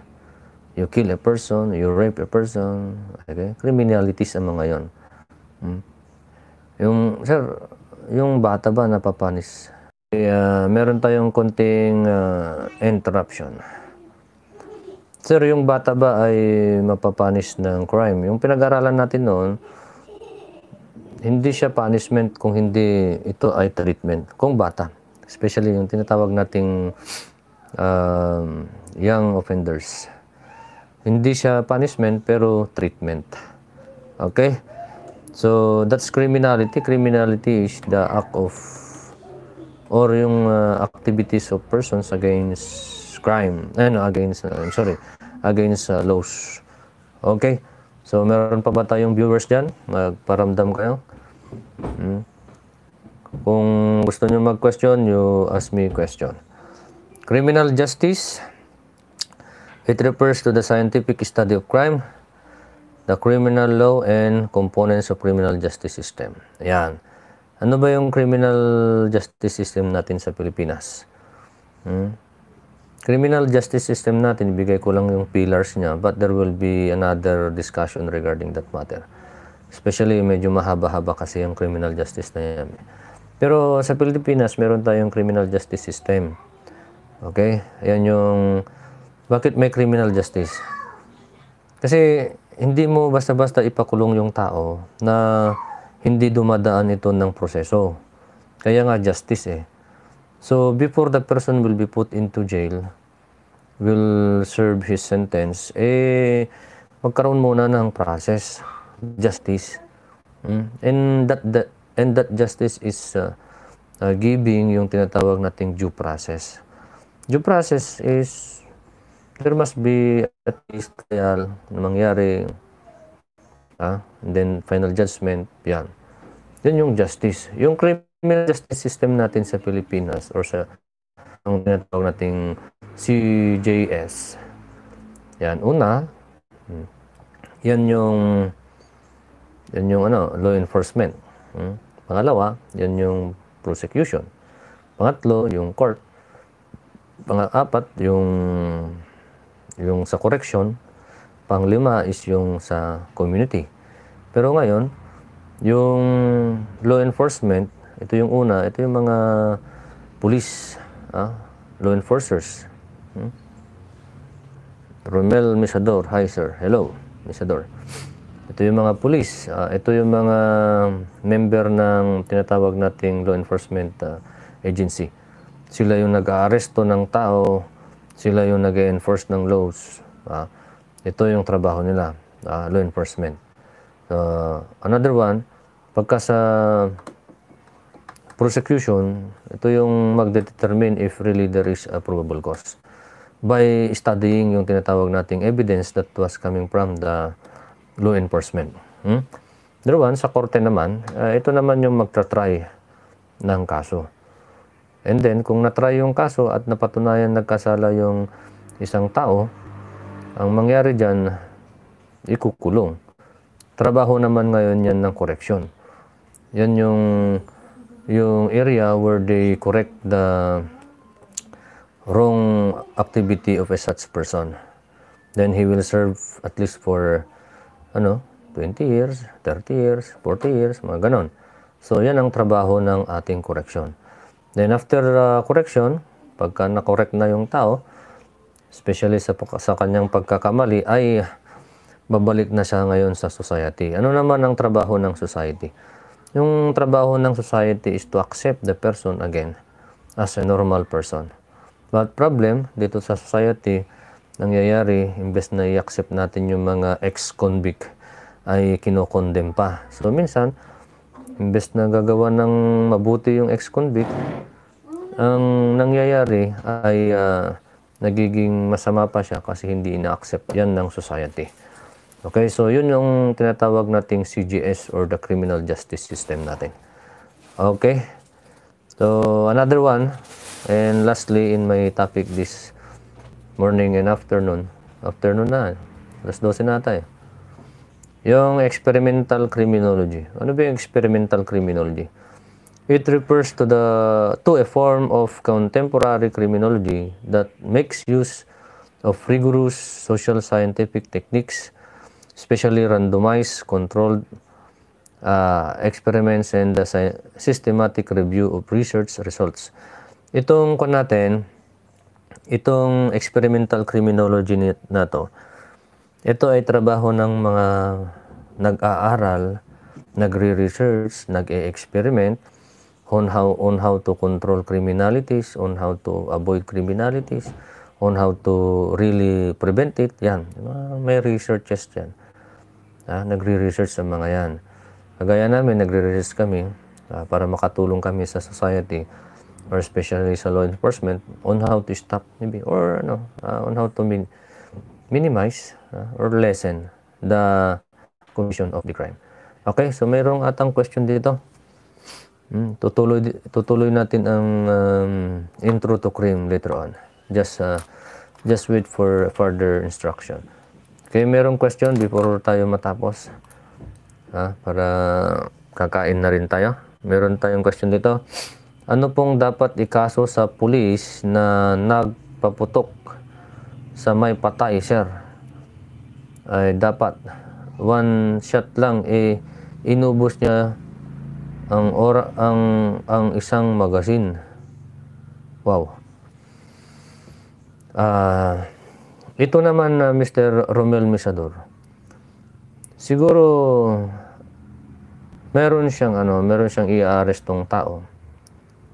You kill a person, you rape a person. Okay? Criminality ang mga yon. Hmm? Yung, sir, yung bata ba napapanis? Uh, meron tayong konting uh, interruption. Sir, yung bata ba ay mapapanis ng crime? Yung pinag-aralan natin noon, hindi siya punishment kung hindi ito ay treatment. Kung bata, especially yung tinatawag nating uh, young offenders. Hindi siya punishment pero treatment. Okay? So, that's criminality. Criminality is the act of or yung uh, activities of persons against crime. Ano, eh, against, uh, I'm sorry, against uh, laws. Okay? So, meron pa ba tayong viewers dyan? Magparamdam kayo. Hmm? Kung gusto nyo mag-question, you ask me question. Criminal justice, it refers to the scientific study of crime, The Criminal Law and Components of Criminal Justice System. Ayan. Ano ba yung criminal justice system natin sa Pilipinas? Hmm? Criminal justice system natin, ibigay ko lang yung pillars niya, but there will be another discussion regarding that matter. Especially, medyo mahaba-haba kasi yung criminal justice na yan. Pero sa Pilipinas, meron tayong criminal justice system. Okay? Ayan yung... Bakit may criminal justice? Kasi hindi mo basta-basta ipakulong yung tao na hindi dumadaan ito ng proseso. Kaya nga justice eh. So before the person will be put into jail, will serve his sentence, eh magkaroon muna ng process, justice. Mm? And that, that and that justice is uh, uh, giving yung tinatawag nating due process. Due process is there must be at least trial na mangyari. Ah, and then final judgment, yan. Yan yung justice. Yung criminal justice system natin sa Pilipinas or sa ang tinatawag nating CJS. Yan, una, yan yung yan yung ano, law enforcement. Hmm? Pangalawa, yan yung prosecution. Pangatlo, yung court. Pang-apat, yung yung sa correction. Panglima is yung sa community. Pero ngayon, yung law enforcement, ito yung una, ito yung mga police, ah, law enforcers. Hmm? Romel Misador, hi sir, hello, Misador. Ito yung mga police, uh, ito yung mga member ng tinatawag nating law enforcement uh, agency. Sila yung nag-aaresto ng tao sila yung nag enforce ng laws. Uh, ito yung trabaho nila, uh, law enforcement. Uh, another one, pagka sa prosecution, ito yung magdetermine if really there is a probable cause. By studying yung tinatawag nating evidence that was coming from the law enforcement. Hmm? Other one, sa korte naman, uh, ito naman yung magta-try ng kaso. And then, kung natry yung kaso at napatunayan nagkasala yung isang tao, ang mangyari dyan, ikukulong. Trabaho naman ngayon yan ng correction. Yan yung, yung area where they correct the wrong activity of a such person. Then he will serve at least for ano, 20 years, 30 years, 40 years, mga ganon. So, yan ang trabaho ng ating correction. Then after uh, correction, pagka na-correct na yung tao, especially sa, sa kanyang pagkakamali, ay babalik na siya ngayon sa society. Ano naman ang trabaho ng society? Yung trabaho ng society is to accept the person again as a normal person. But problem, dito sa society, nangyayari, imbes na i-accept natin yung mga ex-convict, ay kinokondem pa. So minsan, Imbes na gagawa ng mabuti yung ex-convict, ang nangyayari ay uh, nagiging masama pa siya kasi hindi ina-accept yan ng society. Okay, so yun yung tinatawag nating CGS or the criminal justice system natin. Okay, so another one, and lastly in my topic this morning and afternoon, afternoon na, alas 12 na tayo. Eh. Yung experimental criminology. Ano ba yung experimental criminology? It refers to the to a form of contemporary criminology that makes use of rigorous social scientific techniques, especially randomized, controlled uh, experiments and the systematic review of research results. Itong kon natin, itong experimental criminology na ito ay trabaho ng mga nag-aaral, nagre-research, nag-e-experiment on how, on how to control criminalities, on how to avoid criminalities, on how to really prevent it. Yan, may researches yan. Ah, nagre-research sa mga yan. Kagaya namin, nagre-research kami ah, para makatulong kami sa society or especially sa law enforcement on how to stop maybe or ano, ah, on how to min minimize uh, or lessen the commission of the crime. Okay, so mayroong atang question dito. Hmm, tutuloy, tutuloy natin ang um, intro to crime later on. Just, uh, just wait for further instruction. Okay, mayroong question before tayo matapos. Ha, para kakain na rin tayo. Meron tayong question dito. Ano pong dapat ikaso sa pulis na nagpaputok sa may patay, sir? ay dapat one shot lang eh inubos niya ang ora ang ang isang magazine. Wow. Ah uh, ito naman na uh, Mr. Romel Misador. Siguro meron siyang ano, meron siyang iaarestong tao.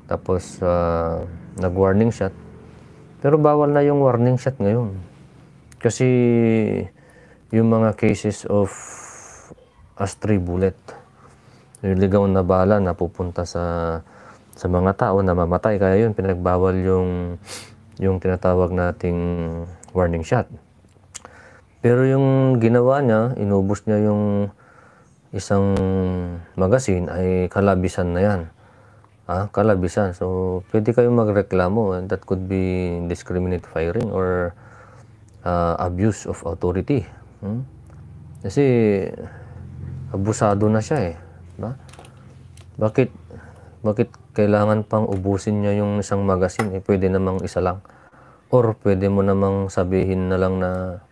Tapos uh, nag-warning shot. Pero bawal na yung warning shot ngayon. Kasi yung mga cases of astray bullet. Yung ligaw na bala na pupunta sa sa mga tao na mamatay. Kaya yun, pinagbawal yung, yung tinatawag nating warning shot. Pero yung ginawa niya, inubos niya yung isang magasin ay kalabisan na yan. Ah, kalabisan. So, pwede kayong magreklamo that could be discriminate firing or uh, abuse of authority. Hmm? Kasi abusado na siya eh. Ba? Bakit, bakit kailangan pang ubusin niya yung isang magasin? Eh, pwede namang isa lang. Or pwede mo namang sabihin na lang na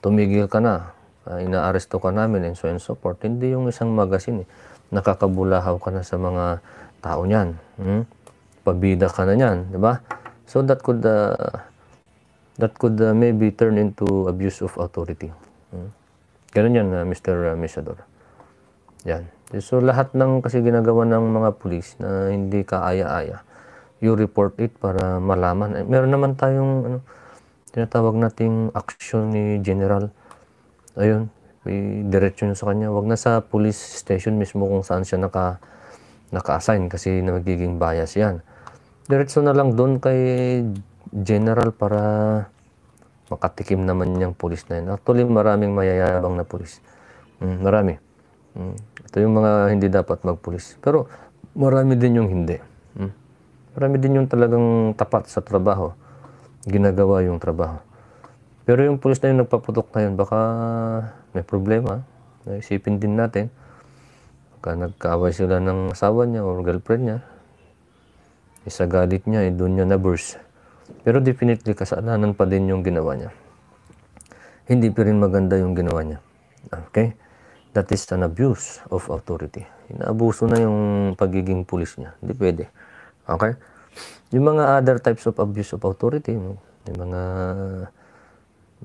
tumigil ka na, uh, inaaresto ka namin and so and so forth. Hindi yung isang magasin eh. Nakakabulahaw ka na sa mga tao niyan. Hmm? Pabida ka na niyan, di ba? So that could uh, that could uh, maybe turn into abuse of authority. Hmm. Ganun yan, uh, Mr. Uh, Mesador. Yan. So, lahat ng kasi ginagawa ng mga pulis na hindi kaaya-aya, you report it para malaman. Eh, meron naman tayong ano, tinatawag nating action ni General. Ayun, diretso nyo sa kanya. Huwag na sa police station mismo kung saan siya naka, naka-assign kasi na magiging bias yan. Diretso na lang doon kay General para makatikim naman niyang pulis na yun. Actually, maraming mayayabang na pulis. Mm, marami. Mm, ito yung mga hindi dapat magpulis. Pero marami din yung hindi. Mm, marami din yung talagang tapat sa trabaho. Ginagawa yung trabaho. Pero yung pulis na yung nagpaputok na yun, baka may problema. Naisipin din natin. Baka nagkaaway sila ng asawa niya or girlfriend niya. Isa galit niya, eh, doon niya na burst. Pero definitely kasalanan pa din yung ginawa niya. Hindi pa rin maganda yung ginawa niya. Okay? That is an abuse of authority. Inaabuso na yung pagiging pulis niya. Hindi pwede. Okay? Yung mga other types of abuse of authority, yung mga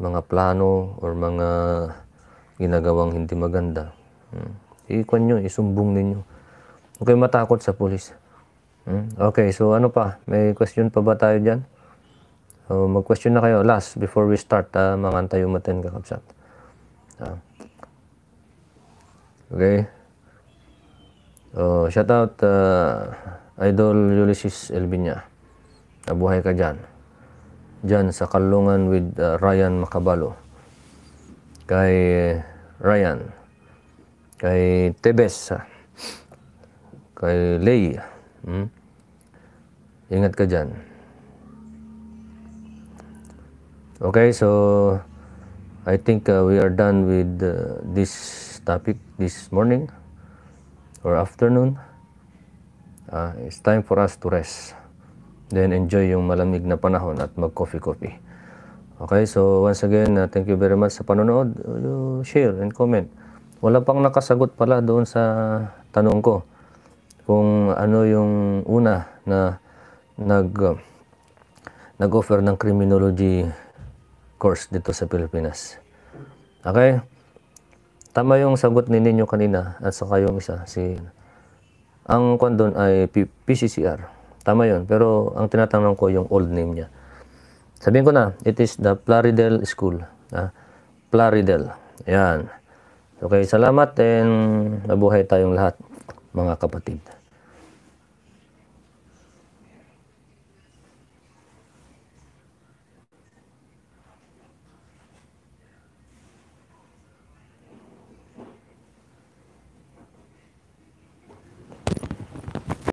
mga plano or mga ginagawang hindi maganda, hmm. iikwan nyo, isumbong ninyo. Okay, matakot sa pulis. Hmm? Okay, so ano pa? May question pa ba tayo dyan? So, mag-question na kayo. Last, before we start, uh, ah, mga tayo matin kakabsat. Uh, ah. okay. So, shout out uh, ah, Idol Ulysses Elbinya. Nabuhay ka dyan. Dyan sa Kalungan with uh, Ryan Makabalo. Kay eh, Ryan. Kay Tebes. Kay Lay. Hmm? Ingat ka dyan. Okay, so I think uh, we are done with uh, this topic this morning or afternoon. Uh, it's time for us to rest. Then enjoy yung malamig na panahon at mag-coffee-coffee. Okay, so once again, uh, thank you very much sa panonood. Uh, share and comment. Wala pang nakasagot pala doon sa tanong ko kung ano yung una na nag uh, nag-offer ng criminology course dito sa Pilipinas. Okay? Tama yung sagot ni ninyo kanina at saka yung isa si ang kwan doon ay P PCCR. Tama yun. pero ang tinatanong ko yung old name niya. Sabihin ko na, it is the Plaridel School. Ah, Plaridel. Ayan. Okay, salamat and mabuhay tayong lahat mga kapatid.